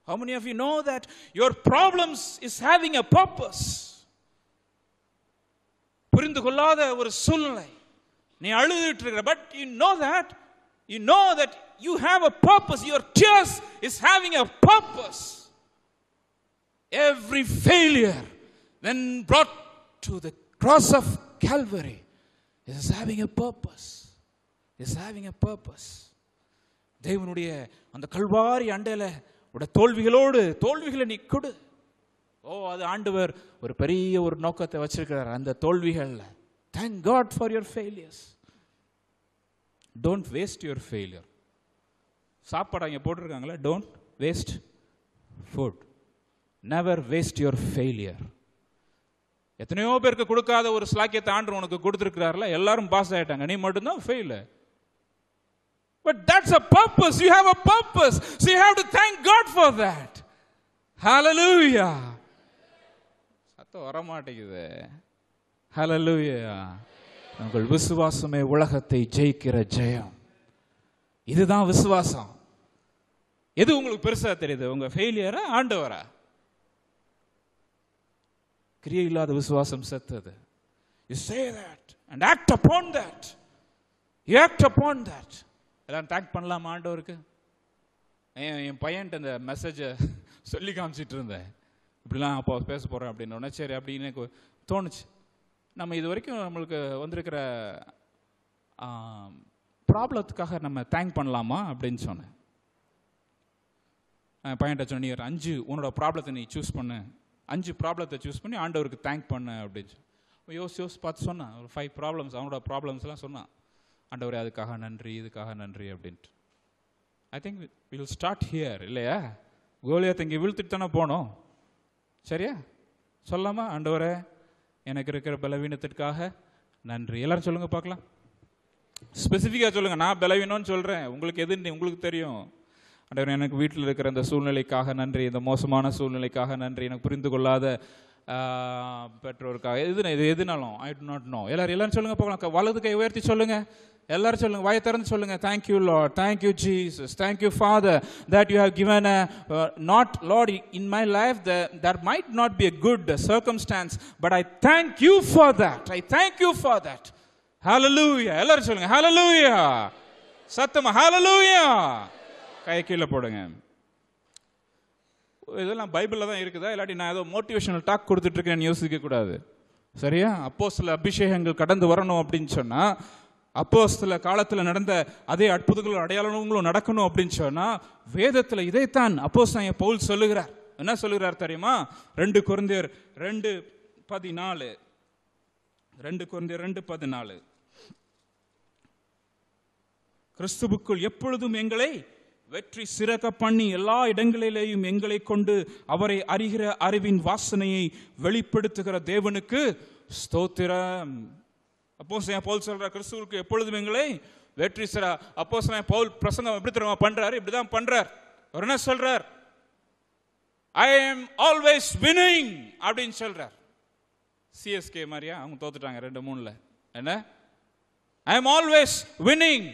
how many of you know that your problems is having a purpose புரிந்து கொள்ளாத ஒரு சூழ்நிலை நீ அழுதுட்டு இருக்கிற but you know that you know that you have a purpose your tears is having a purpose every failure when brought to the cross of Calvary is having a purpose. Is having தேவனுடைய அந்த கல்வாரி அண்டையில் உட தோல்விகளோடு தோல்விகளை நீ கொடு ஓ அது ஆண்டவர் ஒரு பெரிய ஒரு நோக்கத்தை வச்சிருக்கிறார் அந்த தோல்விகளில் thank God for your failures don't waste your failure சாப்பாடு அங்கே போட்டிருக்காங்களே don't waste food never waste your failure எத்தனையோ பேருக்கு கொடுக்காத ஒரு ஸ்லாக்கியத்தை ஆண்டு உனக்கு கொடுத்துருக்கிறாரில்ல எல்லாரும் பாஸ் ஆகிட்டாங்க நீ மட்டும்தான் fail but that's a purpose you have a purpose you have to thank God for that ஹalleluya ரத்தம் வரமாட்டேங்குது ஹலலூயா உங்கள் விசுவாசமே உலகத்தை ஜெயிக்கிற ஜெயம் இதுதான் விசுவாசம் எது உங்களுக்கு பெருசா தெரியுது உங்க ஃபெயிலியரா ஆண்டவரா கிரிய இல்லாத விசுவாசம் செத்தது you say that and act upon that you act upon that எல்லாரும் தேங்க் பண்ணலாமா ஆண்டவருக்கு என் பையன்ட்டு அந்த மெசேஜை சொல்லி காமிச்சிட்டு இருந்தேன் இப்படிலாம் அப்போ பேச போகிறேன் அப்படின்னோடனே சரி அப்படின்னு எனக்கு தோணுச்சு நம்ம இது வரைக்கும் நம்மளுக்கு வந்திருக்கிற ப்ராப்ளத்துக்காக நம்ம தேங்க் பண்ணலாமா அப்படின்னு சொன்னேன் பையன்கிட்ட சொன்னியர் அஞ்சு உன்னோட ப்ராப்ளத்தை நீ சூஸ் பண்ணு அஞ்சு ப்ராப்ளத்தை சூஸ் பண்ணி ஆண்டவருக்கு தேங்க் பண்ணு அப்படின்னு சொல்லி யோசி யோசி பார்த்து சொன்னான் ஒரு ஃபைவ் ப்ராப்ளம்ஸ் அவனோட ப்ராப்ளம்ஸ்லாம் சொன்னான் ஆண்டவரே அதுக்காக நன்றி இதுக்காக நன்றி அப்படின்ட்டு I think will start here இல்லையா கோலியாத் இங்கே விழுத்துட்டு தானே போனோம் சரியா சொல்லாமா ஆண்டவரே எனக்கு இருக்கிற பலவீனத்திற்காக நன்றி எல்லாரும் சொல்லுங்கள் பார்க்கலாம் ஸ்பெசிஃபிக்காக சொல்லுங்கள் நான் பலவீனம்னு சொல்கிறேன் உங்களுக்கு எதுன்னு உங்களுக்கு தெரியும் ஆண்டவர் எனக்கு வீட்டில் இருக்கிற இந்த சூழ்நிலைக்காக நன்றி இந்த மோசமான சூழ்நிலைக்காக நன்றி எனக்கு புரிந்து கொள்ளாத பெற்றோருக்காக எது எது எதுனாலும் ஐ டு நாட் நோ எல்லாரும் எல்லாரும் சொல்லுங்கள் பார்க்கலாம் வலது கை உயர்த்தி சொல்லுங்கள் எல்லாரும் சொல்லுங்க வாய திறந்து சொல்லுங்க thank you Lord thank you Jesus thank you Father that you have given a not Lord in my life the that might not be a good circumstance but I thank you for that I thank you for that ஹலலூயா எல்லாரும் சொல்லுங்க hallelujah சத்தமா hallelujah கை கீழே போடுங்க இதெல்லாம் பைபிளில் தான் இருக்குதா இல்லாட்டி நான் ஏதோ மோட்டிவேஷனல் டாக் யோசிக்க யோசிக்கக்கூடாது சரியா அப்போ சில அபிஷேகங்கள் கடந்து வரணும் அப்படின்னு சொன்னால் அப்போ சில காலத்தில் நடந்த அதே அற்புதங்களும் அடையாளங்களும் நடக்கணும் அப்படின்னு சொன்னால் வேதத்தில் இதைத்தான் அப்போ பவுல் சொல்லுகிறார் என்ன சொல்லுகிறார் தெரியுமா ரெண்டு குறைந்தர் ரெண்டு பதினாலு ரெண்டு குறைந்தர் ரெண்டு பதினாலு கிறிஸ்துவுக்குள் எப்பொழுதும் எங்களை வெற்றி சிறக்க பண்ணி எல்லா இடங்களிலேயும் எங்களை கொண்டு அவரை அறிகிற அறிவின் வாசனையை வெளிப்படுத்துகிற தேவனுக்கு ஸ்தோத்திரம் அப்போ பவுல் சொல்கிறார் கிறிஸ்துவுக்கு எப்பொழுதும் எங்களை வெற்றி சிறா அப்போ பவுல் பிரசங்கம் எப்படி தெரியுமா பண்ணுறாரு இப்படி தான் பண்ணுறார் அவர் என்ன சொல்கிறார் ஐ எம் ஆல்வேஸ் வினிங் அப்படின்னு சொல்கிறார் சிஎஸ்கே மாதிரியா அவங்க தோத்துட்டாங்க ரெண்டு மூணில் என்ன I am always winning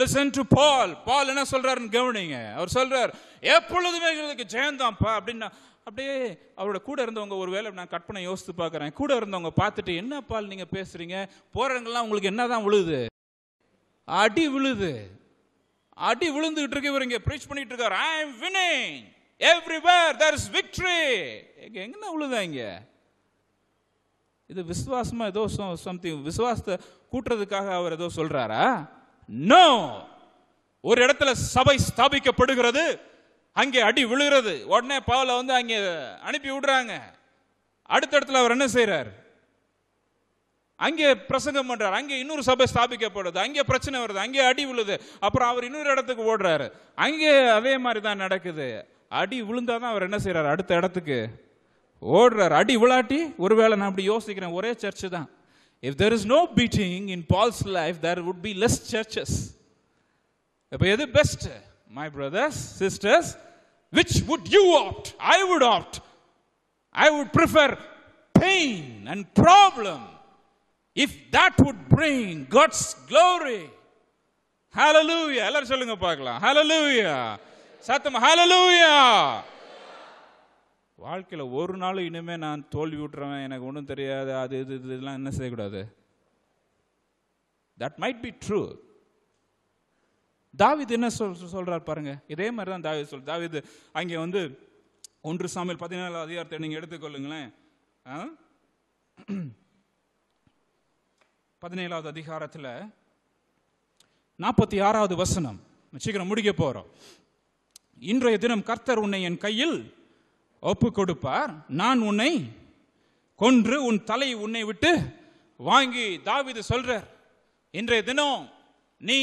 listen to Paul Paul என்ன சொல்றாருன்னு கவனிங்க அவர் சொல்றார் எப்பொழுதுமே எங்களுக்கு ஜெயந்தான்ப்பா அப்படின்னா அப்படியே அவரோட கூட இருந்தவங்க ஒரு வேலை நான் கற்பனை யோசித்து பார்க்குறேன் கூட இருந்தவங்க பார்த்துட்டு என்ன பால் நீங்கள் பேசுகிறீங்க போகிறவங்கெல்லாம் உங்களுக்கு என்ன தான் விழுது அடி விழுது அடி விழுந்துகிட்டு இருக்க இவர் இங்கே ப்ரீச் பண்ணிட்டு இருக்கார் I am winning everywhere there is victory எங்கன்னா விழுதா இங்கே இது விசுவாசமாக ஏதோ சம்திங் விசுவாசத்தை கூட்டுறதுக்காக அவர் ஏதோ சொல்கிறாரா நோ ஒரு இடத்துல சபை ஸ்தாபிக்கப்படுகிறது அங்கே அடி விழுகிறது உடனே பவுல வந்து அங்கே அனுப்பி விடுறாங்க அடுத்த இடத்துல அவர் என்ன செய்யறாரு அங்கே பிரசங்கம் பண்றாரு அங்கே இன்னொரு சபை ஸ்தாபிக்கப்படுது அங்கே பிரச்சனை வருது அங்கே அடி விழுது அப்புறம் அவர் இன்னொரு இடத்துக்கு ஓடுறாரு அங்கே அதே மாதிரி தான் நடக்குது அடி விழுந்தா தான் அவர் என்ன செய்யறாரு அடுத்த இடத்துக்கு ஓடுறாரு அடி விளாட்டி ஒருவேளை நான் அப்படி யோசிக்கிறேன் ஒரே சர்ச்சு தான் if there is no beating in Paul's life there would be less churches இப்போ எது best My brothers, sisters, which would you opt? I would opt. I would prefer pain and problem if that would bring God's glory. ஹலலூயா எல்லாரும் சொல்லுங்க பார்க்கலாம் hallelujah சத்தம் hallelujah வாழ்க்கையில் ஒரு நாள் இனிமேல் நான் தோல்வி விட்டுறேன் எனக்கு ஒன்றும் தெரியாது அது இது இதெல்லாம் என்ன செய்யக்கூடாது தட் மைட் பி ட்ரூத் தாவித் என்ன சொல் சொல்கிறார் பாருங்கள் இதே மாதிரி தான் தாவித் சொல் தாவித் அங்கே வந்து ஒன்று சாமியில் பதினேழாவது அதிகாரத்தை நீங்கள் எடுத்துக்கொள்ளுங்களேன் பதினேழாவது அதிகாரத்தில் நாற்பத்தி ஆறாவது வசனம் சீக்கிரம் முடிக்க போகிறோம் இன்றைய தினம் கர்த்தர் உன்னை என் கையில் ஒப்பு கொடுப்பார் நான் உன்னை கொன்று உன் தலை உன்னை விட்டு வாங்கி தாவிது சொல்றார் இன்றைய தினம் நீ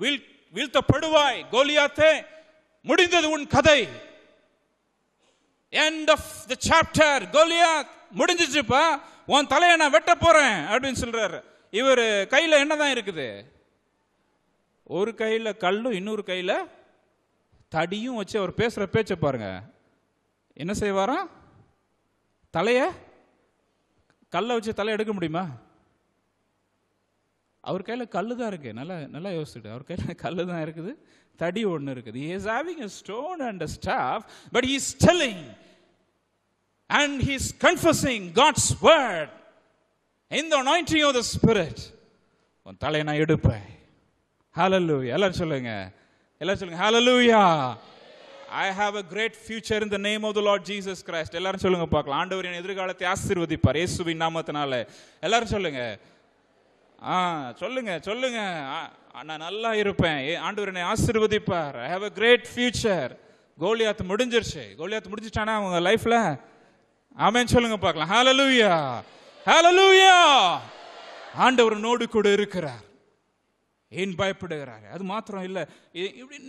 வீழ் வீழ்த்தப்படுவாய் கோலியாத்தே முடிந்தது உன் கதை end of the chapter Goliath முடிஞ்சிச்சுப்பா உன் தலையை நான் வெட்ட போறேன் அப்படின்னு சொல்றாரு இவர் கையில் என்னதான் இருக்குது ஒரு கையில் கல்லும் இன்னொரு கையில் தடியும் வச்சு அவர் பேசுகிற பேச்சை பாருங்க என்ன செய்வாராம் தலைய கல்லை வச்சு தலையை எடுக்க முடியுமா அவர் கையில் கல் தான் இருக்குது நல்லா நல்லா யோசிச்சுட்டு அவர் கையில் கல் தான் இருக்குது தடி ஒன்று இருக்குது he is having a stone and a staff but he is telling and he's is confessing God's word இந்த நைன்டிங் ஆஃப் த ஸ்பிரிட் உன் தலையை நான் எடுப்பேன் ஹலலூயா எல்லாரும் சொல்லுங்க எல்லாரும் சொல்லுங்க ஹலலூயா I have a great future இந்த name of the Lord Jesus Christ எல்லாரும் சொல்லுங்க பார்க்கலாம் ஆண்டவர் என் எதிர்காலத்தை ஆசீர்வதிப்பார் இயேசுவின் நாமத்தினால எல்லாரும் சொல்லுங்க ஆ சொல்லுங்க சொல்லுங்க நான் நல்லா இருப்பேன் ஆண்டவர் என்னை ஆசிர்வதிப்பார் I have a great future Goliath முடிஞ்சிருச்சு கோலியாத் முடிஞ்சிட்டானா அவங்க லைஃப்ல ஆமேன்னு சொல்லுங்க பார்க்கலாம் ஹால ஹாலலூயா ஹாலலூயா ஆண்டவர் நோடு கூட இருக்கிறார் ஏன் பயப்படுகிறார் அது மாத்திரம் இல்லை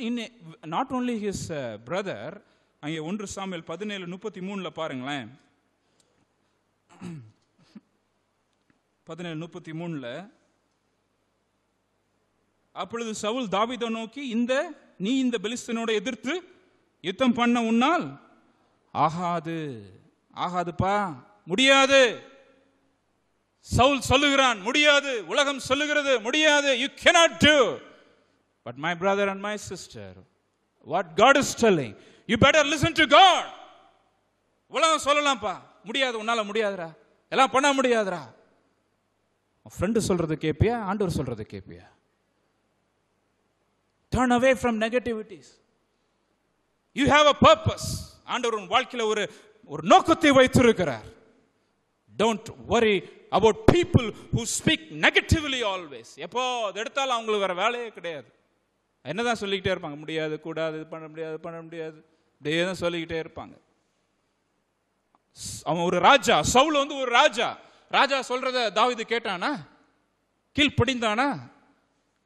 இன்னும் நாட் ஓன்லி ஹிஸ் பிரதர் அங்கே ஒன்று சாமியல் பதினேழு முப்பத்தி மூணில் பாருங்களேன் பதினேழு முப்பத்தி மூணில் அப்பொழுது சவுல் தாவிதை நோக்கி இந்த நீ இந்த பெலிஸ்தனோட எதிர்த்து யுத்தம் பண்ண உன்னால் ஆகாது ஆகாதுப்பா முடியாது சவுல் சொல்லுகிறான் முடியாது உலகம் சொல்லுகிறது முடியாது you cannot do but my brother and my sister what God is telling you better listen to God உலகம் சொல்லலாம்ப்பா முடியாது உன்னால முடியாதுடா எல்லாம் பண்ண முடியாதுடா ஃப்ரெண்டு சொல்றது கேப்பியா ஆண்டவர் சொல்றது கேப்பியா turn away from negativities you have a purpose ஆண்டவர் உன் வாழ்க்கையில் ஒரு ஒரு நோக்கத்தை வைத்திருக்கிறார் don't worry about people who speak negatively always எப்போ அது எடுத்தாலும் அவங்களுக்கு வேற வேலையே கிடையாது என்னதான் சொல்லிக்கிட்டே இருப்பாங்க முடியாது கூடாது இது பண்ண முடியாது பண்ண முடியாது இப்படியே தான் சொல்லிக்கிட்டே இருப்பாங்க அவன் ஒரு ராஜா சவுல் வந்து ஒரு ராஜா ராஜா சொல்றத தாவிது கேட்டானா கீழ் பிடிந்தானா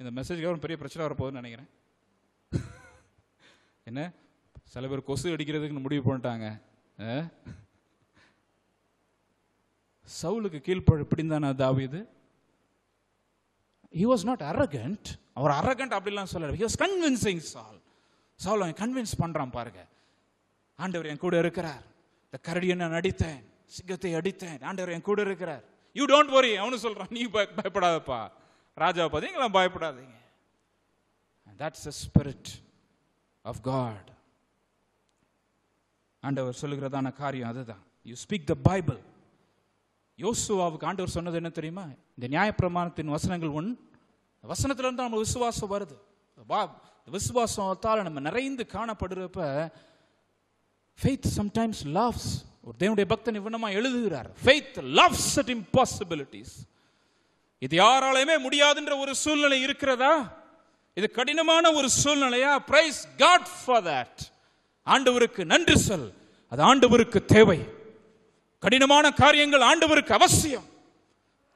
இந்த மெசேஜ்க்காக ஒரு பெரிய பிரச்சனை வரப்போகுதுன்னு நினைக்கிறேன் என்ன சில பேர் கொசு அடிக்கிறதுக்குன்னு முடிவு பண்ணிட்டாங்க சவுலுக்கு கீழ்ப்பழு பிடிந்தானா இது ஹி வாஸ் நாட் அரகண்ட் அவர் அரகண்ட் அப்படிலாம் சொல்ல ஹி வாஸ் கன்வின்சிங் சால் சவுல் அவன் கன்வின்ஸ் பண்ணுறான் பாருங்க ஆண்டவர் என் கூட இருக்கிறார் இந்த கரடியை நான் அடித்தேன் சிங்கத்தை அடித்தேன் ஆண்டவர் என் கூட இருக்கிறார் யூ டோன்ட் வரி அவனு சொல்கிறான் நீ பயப்படாதப்பா ராஜாவை பார்த்து எங்கெல்லாம் பயப்படாதீங்க that's a spirit of God ஆண்டவர் சொல்லுகிறதான காரியம் அதுதான் யூ ஸ்பீக் த பைபிள் யோசுவாவுக்கு ஆண்டவர் சொன்னது என்ன தெரியுமா இந்த நியாயப்பிரமாணத்தின் வசனங்கள் ஒன் வசனத்திலிருந்து நம்ம விசுவாசம் வருது விசுவாசத்தால் நம்ம நிறைந்து காணப்படுறப்ப ஃபெய்த் சம்டைம்ஸ் லவ்ஸ் ஒரு தேவனுடைய பக்தன் இவ்வளமாக எழுதுகிறார் ஃபெய்த் லவ்ஸ் அட் இம்பாசிபிலிட்டிஸ் இது யாராலையுமே முடியாதுன்ற ஒரு சூழ்நிலை இருக்கிறதா இது கடினமான ஒரு சூழ்நிலையா பிரைஸ் காட் ஃபார் தட் ஆண்டவருக்கு நன்றி சொல் அது ஆண்டவருக்கு தேவை கடினமான காரியங்கள் ஆண்டவருக்கு அவசியம்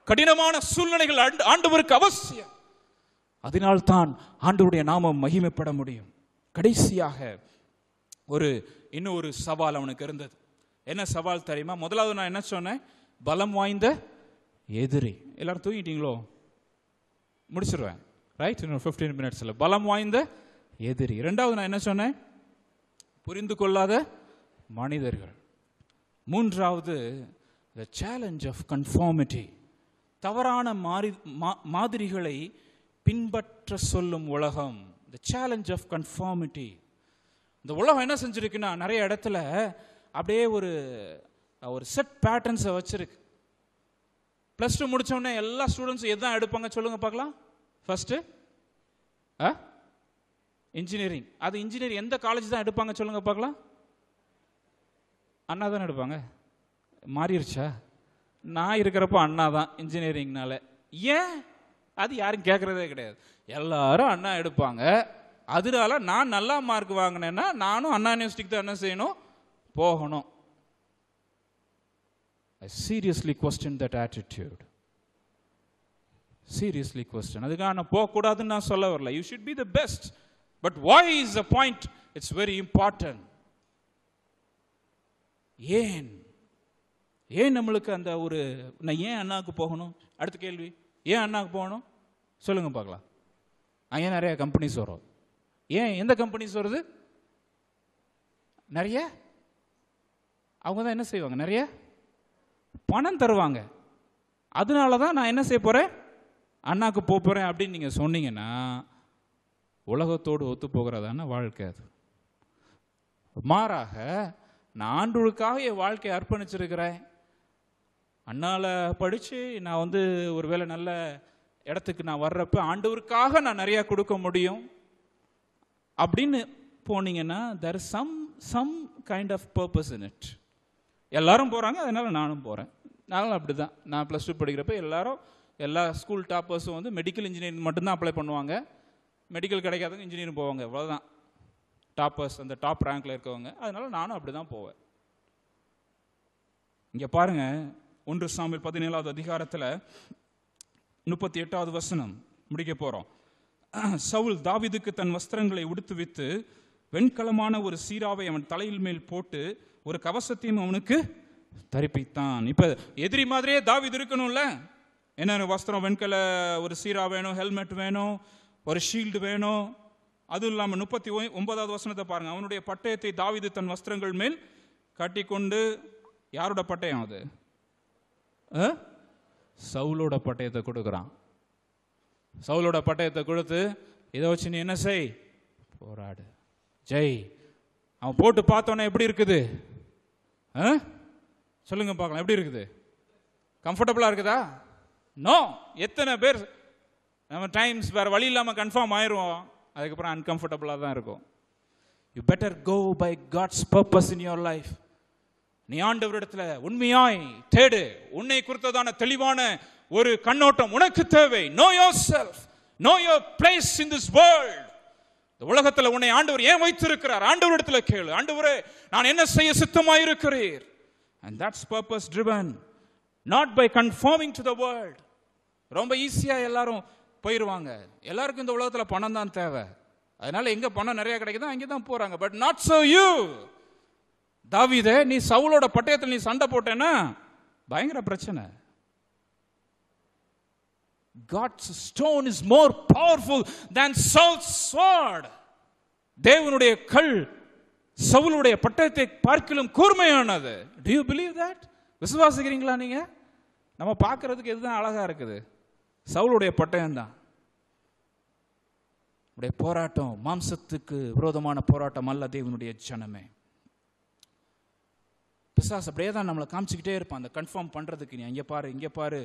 கடினமான சூழ்நிலைகள் ஆண்டவருக்கு அவசியம் அதனால்தான் ஆண்டவருடைய நாமம் மகிமைப்பட முடியும் கடைசியாக ஒரு இன்னொரு சவால் அவனுக்கு இருந்தது என்ன சவால் தெரியுமா முதலாவது நான் என்ன சொன்னேன் பலம் வாய்ந்த எதிரி எல்லாரும் தூங்கிட்டீங்களோ முடிச்சிருவேன் ரைட் இன்னொரு ஃபிஃப்டீன் மினிட்ஸில் பலம் வாய்ந்த எதிரி ரெண்டாவது நான் என்ன சொன்னேன் புரிந்து கொள்ளாத மனிதர்கள் மூன்றாவது த சேலஞ்ச் ஆஃப் கன்ஃபார்மிட்டி தவறான மாறி மாதிரிகளை பின்பற்ற சொல்லும் உலகம் த சேலஞ்ச் ஆஃப் கன்ஃபார்மிட்டி இந்த உலகம் என்ன செஞ்சுருக்குன்னா நிறைய இடத்துல அப்படியே ஒரு ஒரு செட் பேட்டர்ன்ஸை வச்சுருக்கு ப்ளஸ் டூ முடித்தோடனே எல்லா ஸ்டூடெண்ட்ஸும் எதுதான் எடுப்பாங்க சொல்லுங்கள் பார்க்கலாம் ஃபஸ்ட்டு ஆ இன்ஜினியரிங் அது இன்ஜினியரிங் எந்த காலேஜ் தான் எடுப்பாங்க சொல்லுங்கள் பார்க்கலாம் அண்ணா தான் எடுப்பாங்க மாறிடுச்சா நான் இருக்கிறப்ப அண்ணா தான் இன்ஜினியரிங்னால ஏன் அது யாரும் கேட்குறதே கிடையாது எல்லாரும் அண்ணா எடுப்பாங்க அதனால நான் நல்லா மார்க் வாங்கினேன்னா நானும் அண்ணா யூனிவர்சிட்டிக்கு தான் என்ன செய்யணும் போகணும் seriously question that attitude seriously question அதுக்காக நான் போகக்கூடாதுன்னு நான் சொல்ல வரல you should be the best but why is a point it's very important ஏன் ஏன் நம்மளுக்கு அந்த ஒரு நான் ஏன் அண்ணாவுக்கு போகணும் அடுத்த கேள்வி ஏன் அண்ணாவுக்கு போகணும் சொல்லுங்க பார்க்கலாம் ஏன் நிறைய கம்பெனிஸ் வரும் ஏன் எந்த கம்பெனிஸ் வருது நிறைய அவங்க தான் என்ன செய்வாங்க நிறைய பணம் தருவாங்க அதனால தான் நான் என்ன செய்ய போகிறேன் அண்ணாக்கு போக போகிறேன் அப்படின்னு நீங்கள் சொன்னீங்கன்னா உலகத்தோடு ஒத்து போகிறதான வாழ்க்கை அது மாறாக நான் ஆண்டுகளுக்காக என் வாழ்க்கையை அர்ப்பணிச்சிருக்கிறேன் அண்ணால் படித்து நான் வந்து ஒரு வேளை நல்ல இடத்துக்கு நான் வர்றப்ப ஆண்டவருக்காக நான் நிறையா கொடுக்க முடியும் அப்படின்னு போனீங்கன்னா there some some kind of purpose in it எல்லாரும் போகிறாங்க அதனால் நானும் போகிறேன் நாங்களும் அப்படி தான் நான் ப்ளஸ் டூ படிக்கிறப்ப எல்லாரும் எல்லா ஸ்கூல் டாப்பர்ஸும் வந்து மெடிக்கல் இன்ஜினியரிங் மட்டும்தான் அப்ளை பண்ணுவாங்க மெடிக்கல் கிடைக்காதவங்க இன்ஜினியரிங் போவாங்க அவ்வளோதான் டாப்பர்ஸ் அந்த டாப் ரேங்க்கில் இருக்கவங்க அதனால் நானும் அப்படி தான் போவேன் இங்கே பாருங்கள் ஒன்று சாமி பதினேழாவது அதிகாரத்தில் முப்பத்தி எட்டாவது வசனம் முடிக்க போகிறோம் சவுல் தாவிதுக்கு தன் வஸ்திரங்களை உடுத்து வித்து வெண்கலமான ஒரு சீராவை அவன் தலையில் மேல் போட்டு ஒரு கவசத்தையும் அவனுக்கு தரிப்பித்தான் இப்போ எதிரி மாதிரியே தாவிது இருக்கணும்ல என்ன வஸ்திரம் வெண்கல ஒரு சீரா வேணும் ஹெல்மெட் வேணும் ஒரு ஷீல்டு வேணும் அதுவும் இல்லாமல் முப்பத்தி ஒன்பதாவது வசனத்தை பாருங்கள் அவனுடைய பட்டயத்தை தாவிது தன் வஸ்திரங்கள் மேல் கட்டி கொண்டு யாரோட பட்டயம் அது சவுலோட பட்டயத்தை கொடுக்குறான் சவுலோட பட்டயத்தை கொடுத்து இதை வச்சு நீ என்ன செய் போராடு ஜெய் அவன் போட்டு பார்த்தோன்னே எப்படி இருக்குது ஆ சொல்லுங்க பார்க்கலாம் எப்படி இருக்குது கம்ஃபர்டபுளாக இருக்குதா நோ எத்தனை பேர் நம்ம டைம்ஸ் வேறு வழி இல்லாமல் கன்ஃபார்ம் ஆயிடுவோம் அதுக்கப்புறம் அன்கம்ஃபர்டபுளாக தான் இருக்கும் you better go by God's purpose in your life நீ ஆண்டவரிடத்தில் உண்மையாய் தேடு உன்னை குறித்ததான தெளிவான ஒரு கண்ணோட்டம் உனக்கு தேவை know your self know your place in this world இந்த உலகத்தில் உன்னை ஆண்டவர் ஏன் வைத்திருக்கிறார் ஆண்டவரிடத்தில் கேளு ஆண்டவரே நான் என்ன செய்ய சித்தமாயிருக்கிறீர் and that's purpose driven not by conforming to the world ரொம்ப ஈஸியாக எல்லாரும் போயிடுவாங்க எல்லாருக்கும் இந்த உலகத்தில் பணம் தான் தேவை அதனால எங்கே பணம் நிறையா கிடைக்குதோ அங்கே தான் போகிறாங்க பட் நாட் சோ யூ தாவிதே நீ சவுளோட பட்டயத்தில் நீ சண்டை போட்டேன்னா பயங்கர பிரச்சனை God's stone is more powerful than Saul sword தேவனுடைய கல் சவுலுடைய பட்டயத்தை பார்க்கிலும் கூர்மையானது டு யூ பிலீவ் தட் விசுவாசிக்கிறீங்களா நீங்கள் நம்ம பார்க்கறதுக்கு எதுதான் அழகாக இருக்குது சவுளுடைய பட்டயம் தான் உடைய போராட்டம் மாம்சத்துக்கு விரோதமான போராட்டம் அல்ல தேவனுடைய ஜனமே பிசாஸ் அப்படியே தான் நம்மளை காமிச்சிக்கிட்டே இருப்பான் அந்த கன்ஃபார்ம் பண்ணுறதுக்கு நீ அங்கே பாரு இங்கே பாரு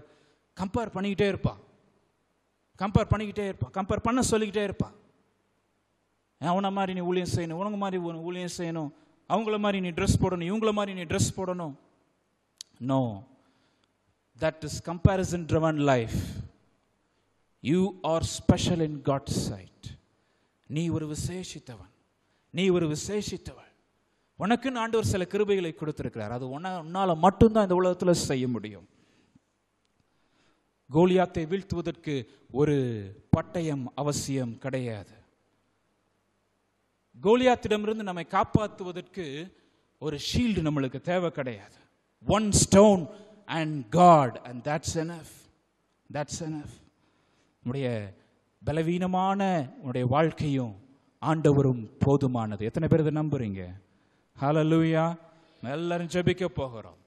கம்பேர் பண்ணிக்கிட்டே இருப்பான் கம்பேர் பண்ணிக்கிட்டே இருப்பான் கம்பேர் பண்ண சொல்லிக்கிட்டே இருப்பான் அவனை மாதிரி நீ ஊழியம் செய்யணும் உனக்கு மாதிரி ஊழியம் செய்யணும் அவங்கள மாதிரி நீ ட்ரெஸ் போடணும் இவங்கள மாதிரி நீ ட்ரெஸ் போடணும் no that is comparison driven life you are special in God side நீ ஒரு விசேஷித்தவன் நீ ஒரு விசேஷித்தவள் உனக்குன்னு ஒரு சில கிருபைகளை கொடுத்திருக்கிறார் அது உன்ன உன்னால் மட்டும்தான் இந்த உலகத்தில் செய்ய முடியும் கோலியாத்தை வீழ்த்துவதற்கு ஒரு பட்டயம் அவசியம் கிடையாது கோலியாத்திடமிருந்து நம்மை காப்பாற்றுவதற்கு ஒரு ஷீல்டு நம்மளுக்கு தேவை கிடையாது one stone and God and that's enough that's enough உன்னுடைய பலவீனமான உன்னுடைய வாழ்க்கையும் ஆண்டவரும் போதுமானது எத்தனை பேர் இதை நம்புறீங்க லூயா எல்லாரும் ஜபிக்க போகிறோம்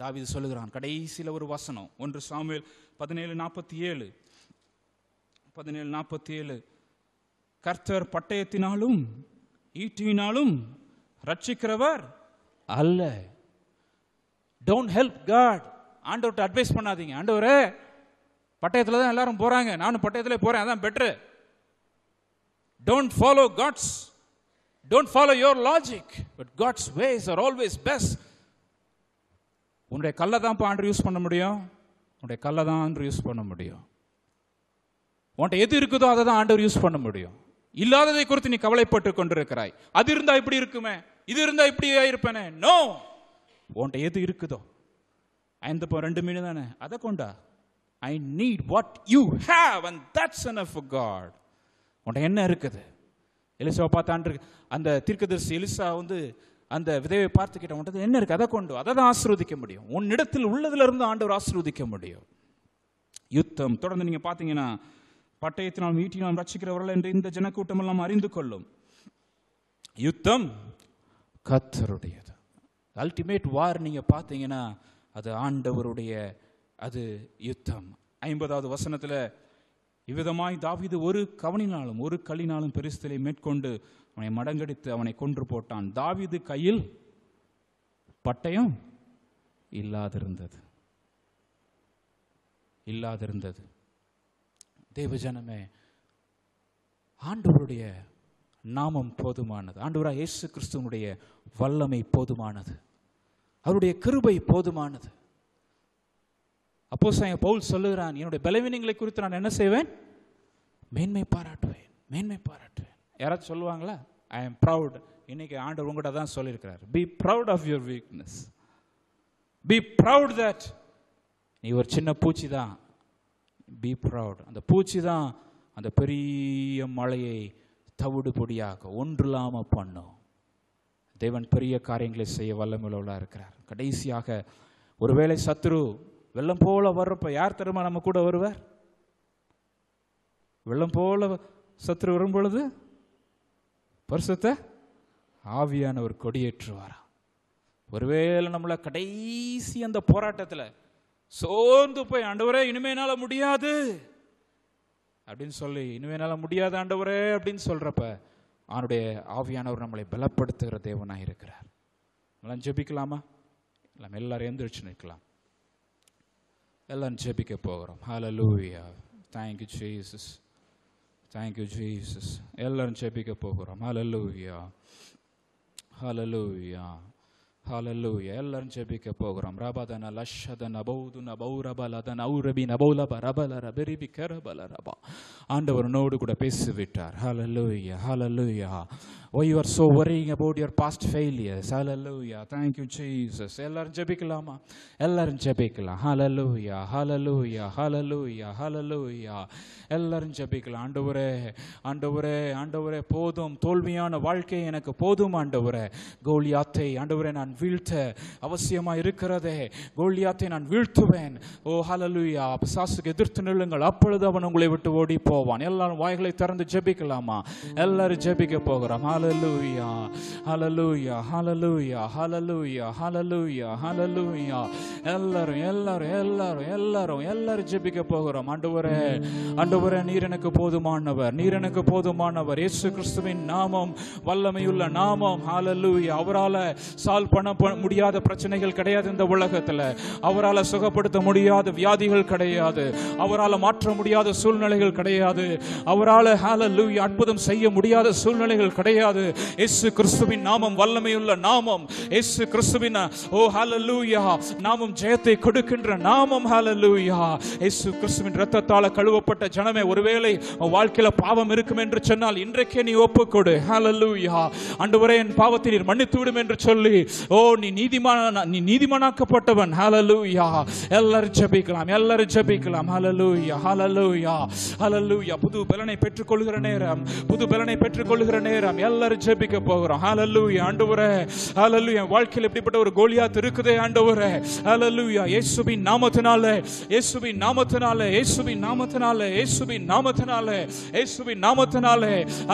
தாவிது சொல்லுகிறான் கடைசியில் ஒரு வசனம் ஒன்று சாமியல் பதினேழு நாற்பத்தி ஏழு பதினேழு நாற்பத்தி ஏழு கர்த்தர் பட்டயத்தினாலும் ஈட்டினாலும் ரட்சிக்கிறவர் அல்ல டோன்ட் ஹெல்ப் காட் ஆண்டவர்கிட்ட அட்வைஸ் பண்ணாதீங்க ஆண்டவர் பட்டயத்தில் தான் எல்லாரும் போகிறாங்க நானும் பட்டயத்தில் போகிறேன் அதான் பெட்ரு don't follow God's don't follow your logic but God's ways are always best உன்னுடைய கல்லை தான் இப்போ ஆண்டு யூஸ் பண்ண முடியும் உன்னுடைய கல்லை தான் ஆண்டு யூஸ் பண்ண முடியும் உன்ட்ட எது இருக்குதோ அதை தான் ஆண்டவர் யூஸ் பண்ண முடியும் இல்லாததை குறித்து நீ கவலைப்பட்டு கொண்டிருக்கிறாய் அது இருந்தா இப்படி இருக்குமே இது இருந்தா இப்படி இருப்பேனே நோ உன்ட்ட எது இருக்குதோ ஐந்து போ ரெண்டு மீன் தானே அதை கொண்டா I need what you have and that's an God உன்ட்ட என்ன இருக்குது எலிசாவை பார்த்தாண்டு அந்த தீர்க்கதரிசி எலிசா வந்து அந்த விதையை பார்த்து கிட்ட உன்ட்டு என்ன இருக்குது அதை கொண்டு அதை தான் ஆசிர்வதிக்க முடியும் உன்னிடத்தில் இருந்து ஆண்டவர் ஆசிர்வதிக்க முடியும் யுத்தம் தொடர்ந்து நீங்கள் பார்த்தீங்கன்னா பட்டயத்தினால் ஈட்டினால் ரட்சிக்கிறவர்கள் என்று இந்த ஜனக்கூட்டம் எல்லாம் அறிந்து கொள்ளும் யுத்தம் கத்தருடையது அல்டிமேட் வார் நீங்கள் பார்த்தீங்கன்னா அது ஆண்டவருடைய அது யுத்தம் ஐம்பதாவது வசனத்தில் இவ்விதமாய் தாவிது ஒரு கவனினாலும் ஒரு களினாலும் பெருஸ்தலை மேற்கொண்டு அவனை மடங்கடித்து அவனை கொன்று போட்டான் தாவிது கையில் பட்டயம் இல்லாதிருந்தது இல்லாதிருந்தது தேவஜனமே ஆண்டவருடைய நாமம் போதுமானது ஆண்டவராக இயேசு கிறிஸ்துவனுடைய வல்லமை போதுமானது அவருடைய கிருபை போதுமானது அப்போ பவுல் சொல்லுகிறான் என்னுடைய பலவீனங்களை குறித்து நான் என்ன செய்வேன் மேன்மை பாராட்டுவேன் மேன்மை பாராட்டுவேன் யாராச்சும் சொல்லுவாங்களா ஐ எம் ப்ரவுட் இன்னைக்கு ஆண்டவர் உங்கள்கிட்ட தான் சொல்லியிருக்கிறார் be proud of your weakness be proud that நீ ஒரு சின்ன பூச்சி தான் பி ப்ரவுட் அந்த பூச்சி தான் அந்த பெரிய மலையை தவிடு பொடியாக ஒன்றில்லாமல் பண்ணும் தேவன் பெரிய காரியங்களை செய்ய வல்லமில்லவளாக இருக்கிறார் கடைசியாக ஒருவேளை சத்ரு வெள்ளம் போல வர்றப்ப யார் தருமா நம்ம கூட வருவார் வெள்ளம் போல சத்ரு வரும் பொழுது ஆவியான ஆவியானவர் கொடியேற்றுவாராம் ஒருவேளை நம்மளை கடைசி அந்த போராட்டத்தில் சோர்ந்து போய் ஆண்டவரே இனிமே முடியாது அப்படின்னு சொல்லி இனிமே என்னால் முடியாது ஆண்டவரே அப்படின்னு சொல்கிறப்ப அவனுடைய ஆவியானவர் நம்மளை பலப்படுத்துகிற தேவனாக இருக்கிறார் எல்லாம் ஜெபிக்கலாமா எல்லாம் எல்லாரும் எழுந்திரிச்சு நிற்கலாம் எல்லாம் ஜெபிக்க போகிறோம் ஹால லூவியா தேங்க்யூ ஜீசஸ் தேங்க்யூ ஜீசஸ் எல்லாரும் ஜெபிக்க போகிறோம் ஹால லூவியா ஹால லூவியா ஹாலல்லூய எல்லாரும் ஜெபிக்க போகிறோம் ரபதன லஷதன பௌதுன பௌரபலதன ஔரபி நபௌலப ரபல ரபரிபி கரபல ரபா ஆண்டவர் நோடு கூட பேசிவிட்டார் ஹாலல்லூயா ஹாலல்லூயா oh you are so worrying about your past failures ஹாலல்லூயா தேங்க்யூ ஜீசஸ் எல்லாரும் ஜெபிக்கலாமா எல்லாரும் ஜெபிக்கலாம் ஹாலல்லூயா ஹாலல்லூயா ஹாலல்லூயா ஹாலல்லூயா எல்லாரும் ஜெபிக்கலாம் ஆண்டவரே ஆண்டவரே ஆண்டவரே போதும் தோல்வியான வாழ்க்கை எனக்கு போதும் ஆண்டவரே கோலியாத்தை ஆண்டவரே நான் நான் வீழ்த்த அவசியமா இருக்கிறதே கோலியாத்தை நான் வீழ்த்துவேன் ஓ ஹலலுயா சாசுக்கு எதிர்த்து நில்லுங்கள் அப்பொழுது அவன் உங்களை விட்டு ஓடி போவான் எல்லாரும் வாய்களை திறந்து ஜெபிக்கலாமா எல்லாரும் ஜெபிக்க போகிறோம் ஹலலுயா ஹலலுயா ஹலலுயா ஹலலுயா ஹலலுயா ஹலலுயா எல்லாரும் எல்லாரும் எல்லாரும் எல்லாரும் எல்லாரும் ஜெபிக்க போகிறோம் அண்டுவரே அண்டுவரே நீர் எனக்கு போதுமானவர் நீர் எனக்கு போதுமானவர் இயேசு கிறிஸ்துவின் நாமம் வல்லமையுள்ள நாமம் ஹலலுயா அவரால் சால்வ் பண்ண காண முடியாத பிரச்சனைகள் கிடையாது இந்த உலகத்தில் அவரால் சுகப்படுத்த முடியாத வியாதிகள் கிடையாது அவரால் மாற்ற முடியாத சூழ்நிலைகள் கிடையாது அவரால் ஹால லூய் அற்புதம் செய்ய முடியாத சூழ்நிலைகள் கிடையாது எஸ் கிறிஸ்துவின் நாமம் வல்லமையுள்ள நாமம் எஸ் கிறிஸ்துவின் ஓ ஹால லூயா நாமம் ஜெயத்தை கொடுக்கின்ற நாமம் ஹால லூயா எஸ் கிறிஸ்துவின் ரத்தத்தால் கழுவப்பட்ட ஜனமே ஒருவேளை வாழ்க்கையில் பாவம் இருக்கும் என்று சொன்னால் இன்றைக்கே நீ ஒப்புக்கொடு ஹால லூயா அண்டு என் பாவத்தை நீர் மன்னித்து விடும் என்று சொல்லி ஓ நீ நீதிமான நீ நீதிமானாக்கப்பட்டவன் ஹலலூயா எல்லாரும் ஜபிக்கலாம் எல்லாரும் ஜபிக்கலாம் ஹலலூயா ஹலலூயா ஹலலூயா புது பலனை பெற்றுக்கொள்கிற நேரம் புது பலனை பெற்றுக்கொள்கிற நேரம் எல்லாரும் ஜபிக்க போகிறோம் ஹலலூயா ஆண்டவரே ஹலலூயா என் வாழ்க்கையில் எப்படிப்பட்ட ஒரு கோலியாத் இருக்குதே ஆண்டவரே ஹலலூயா இயேசுவின் நாமத்தினால இயேசுவின் நாமத்தினால இயேசுவின் நாமத்தினால இயேசுவின் நாமத்தினால இயேசுவின் நாமத்தினால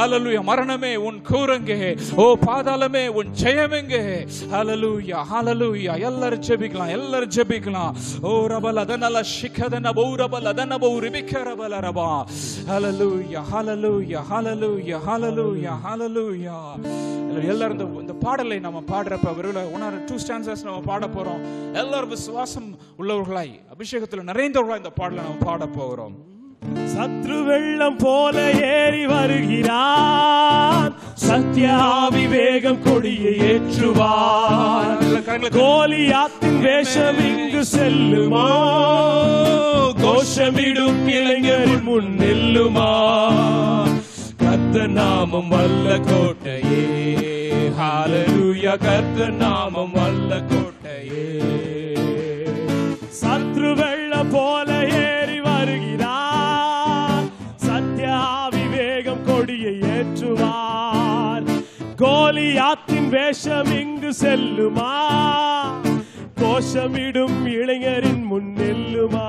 ஹலலூயா மரணமே உன் கூரங்கே ஓ பாதாளமே உன் ஜெயமெங்கே ஹலோ ஹலலூயா ஹலலூயா எல்லாரும் ஜெபிக்கலாம் எல்லாரும் ஜெபிக்கலாம் ஓ ரபல அதனல சிக்கதன பௌ ரபல அதன பௌ ரிபிக்க ரபல ரபா hallelujah hallelujah hallelujah hallelujah hallelujah எல்லாரும் இந்த இந்த பாடலை நம்ம பாடுறப்ப வெறும் ஒன் டூ ஸ்டான்சஸ் நம்ம பாட போறோம் எல்லாரும் விசுவாசம் உள்ளவர்களாய் அபிஷேகத்துல நிறைந்தவர்களாய் இந்த பாடலை நம்ம பாட போகிறோம் சத்ரு வெள்ளம் போல ஏறி வருகிறான் சத்யாவி வேகம் கொடியை ஏற்றுவார் கோலியாத்தின் வேஷம் இங்கு செல்லுமா கோஷமிடும் இளைஞரின் முன் நெல்லுமா கத்த நாமம் வல்ல கோட்டையே ஹாலருய கத்த நாமம் வல்ல கோட்டையே சத்ரு வெள்ள போல கோலியாத்தின் வேஷம் இங்கு செல்லுமா கோஷமிடும் இளைஞரின் முன் நெல்லுமா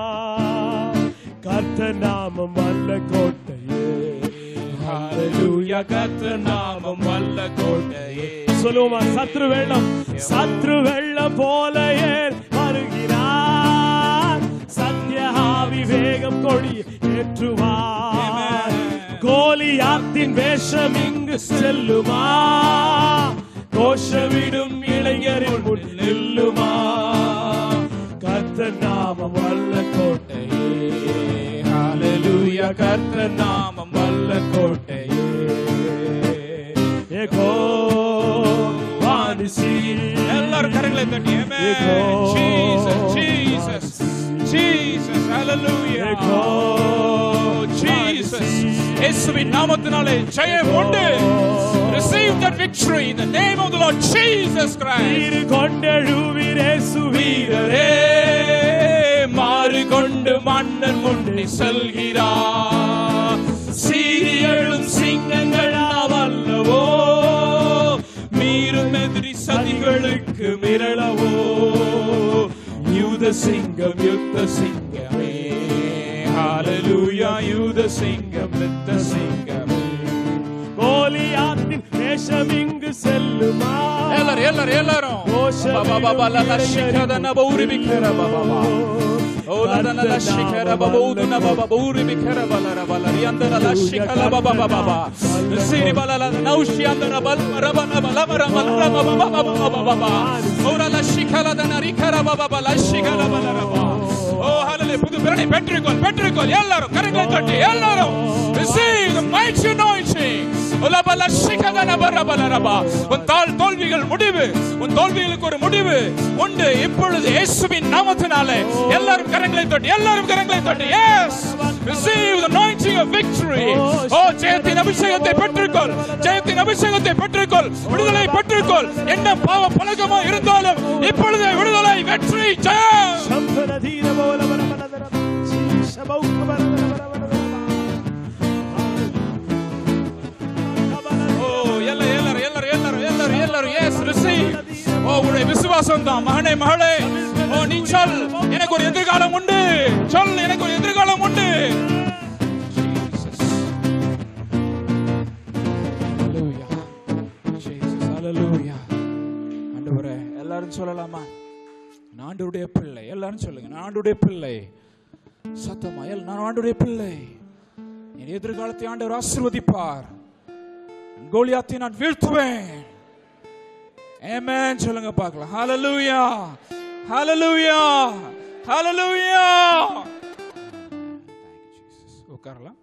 கர்த்த நாமம் வல்ல கோட்டையே கர்த்த நாமம் வல்ல கோட்டையே சொல்லுவோமா சத்ரு வெள்ளம் சத்ரு வெள்ளம் போல வருகிறார் சத்யஹாவி வேகம் கொடி ஏற்றுவார் கோலியாத்தின் வேஷம் இங்கு செல்லுமா கோஷமிடும் இளைஞரின் முன் நில்லுமா கத்த நாமம் வல்ல கோட்டையே ஹalleluya கத்த நாமம் வல்ல கோட்டையே ஏகோ வாரிசி எல்லாரும் கரங்களை தட்டி ஜீசஸ் ஜீசஸ் ஜீசஸ் ஹalleluya ஜீசஸ் இயேசுவின் நாமத்தினாலே ஜெயம் உண்டு receive that victory in the name of the lord jesus christ நீர் கொண்டழுவீர் இயேசுவீரரே மாறு கொண்டு மன்னர் முன்னே செல்கிறார் சீரியலும் சிங்கங்கள் அவல்லவோ மீறும் எதிரி சதிகளுக்கு மிரளவோ you the singer, mute the singer, me. Hallelujah, you the singer, mute the singer, me. கோலியாத்தின் வேஷம் இங்கு செல்லுமா எல்லாரும் எல்லாரும் எல்லாரும் பாபா பாபா லலா சிக்கதன Baba Oh, la la shikara babu duna baba buri bikara balara balari andara la shikala baba baba. Siri balala naushi andara bal raba raba raba raba raba shikala dana rikara shikala balara Oh, சொல்லி புது பிறனை பெற்றுக்கொள் பெற்றுக்கொள் எல்லாரும் கரங்களை தட்டி எல்லாரும் receive the mighty anointing தாழ் தோல்விகள் முடிவு உன் தோல்விகளுக்கு ஒரு முடிவு உண்டு இப்பொழுது இயேசுவின் நாமத்தினாலே எல்லாரும் கரங்களை எல்லாரும் கரங்களை தட்டி yes receive the anointing of victory ஓ ஜெயத்தின் அபிஷேகத்தை பெற்றுக்கொள் ஜெயத்தின் அபிஷேகத்தை பெற்றுக்கொள் விடுதலை பெற்றுக்கொள் என்ன பாவ பழக்கமோ இருந்தாலும் இப்பொழுது விடுதலை வெற்றி உங்களுடைய விசுவாசம் தான் மகனே மகளே ஓ oh, நீ சொல் எனக்கு ஒரு எதிர்காலம் உண்டு சொல் எனக்கு ஒரு எதிர்காலம் உண்டு எல்லாரும் சொல்லலாமா நாண்டுடைய ஆண்டுடைய பிள்ளை எல்லாரும் சொல்லுங்க நான் ஆண்டுடைய பிள்ளை சத்தமா நான் ஆண்டுடைய பிள்ளை என் எதிர்காலத்தை ஆண்டவர் ஆசிர்வதிப்பார் கோலியாத்தை நான் வீழ்த்துவேன் ஏமேன் சொல்லுங்க பார்க்கலாம் ஹாலலூயா ஹாலலூயா ஹாலலூயா உட்காரலாம்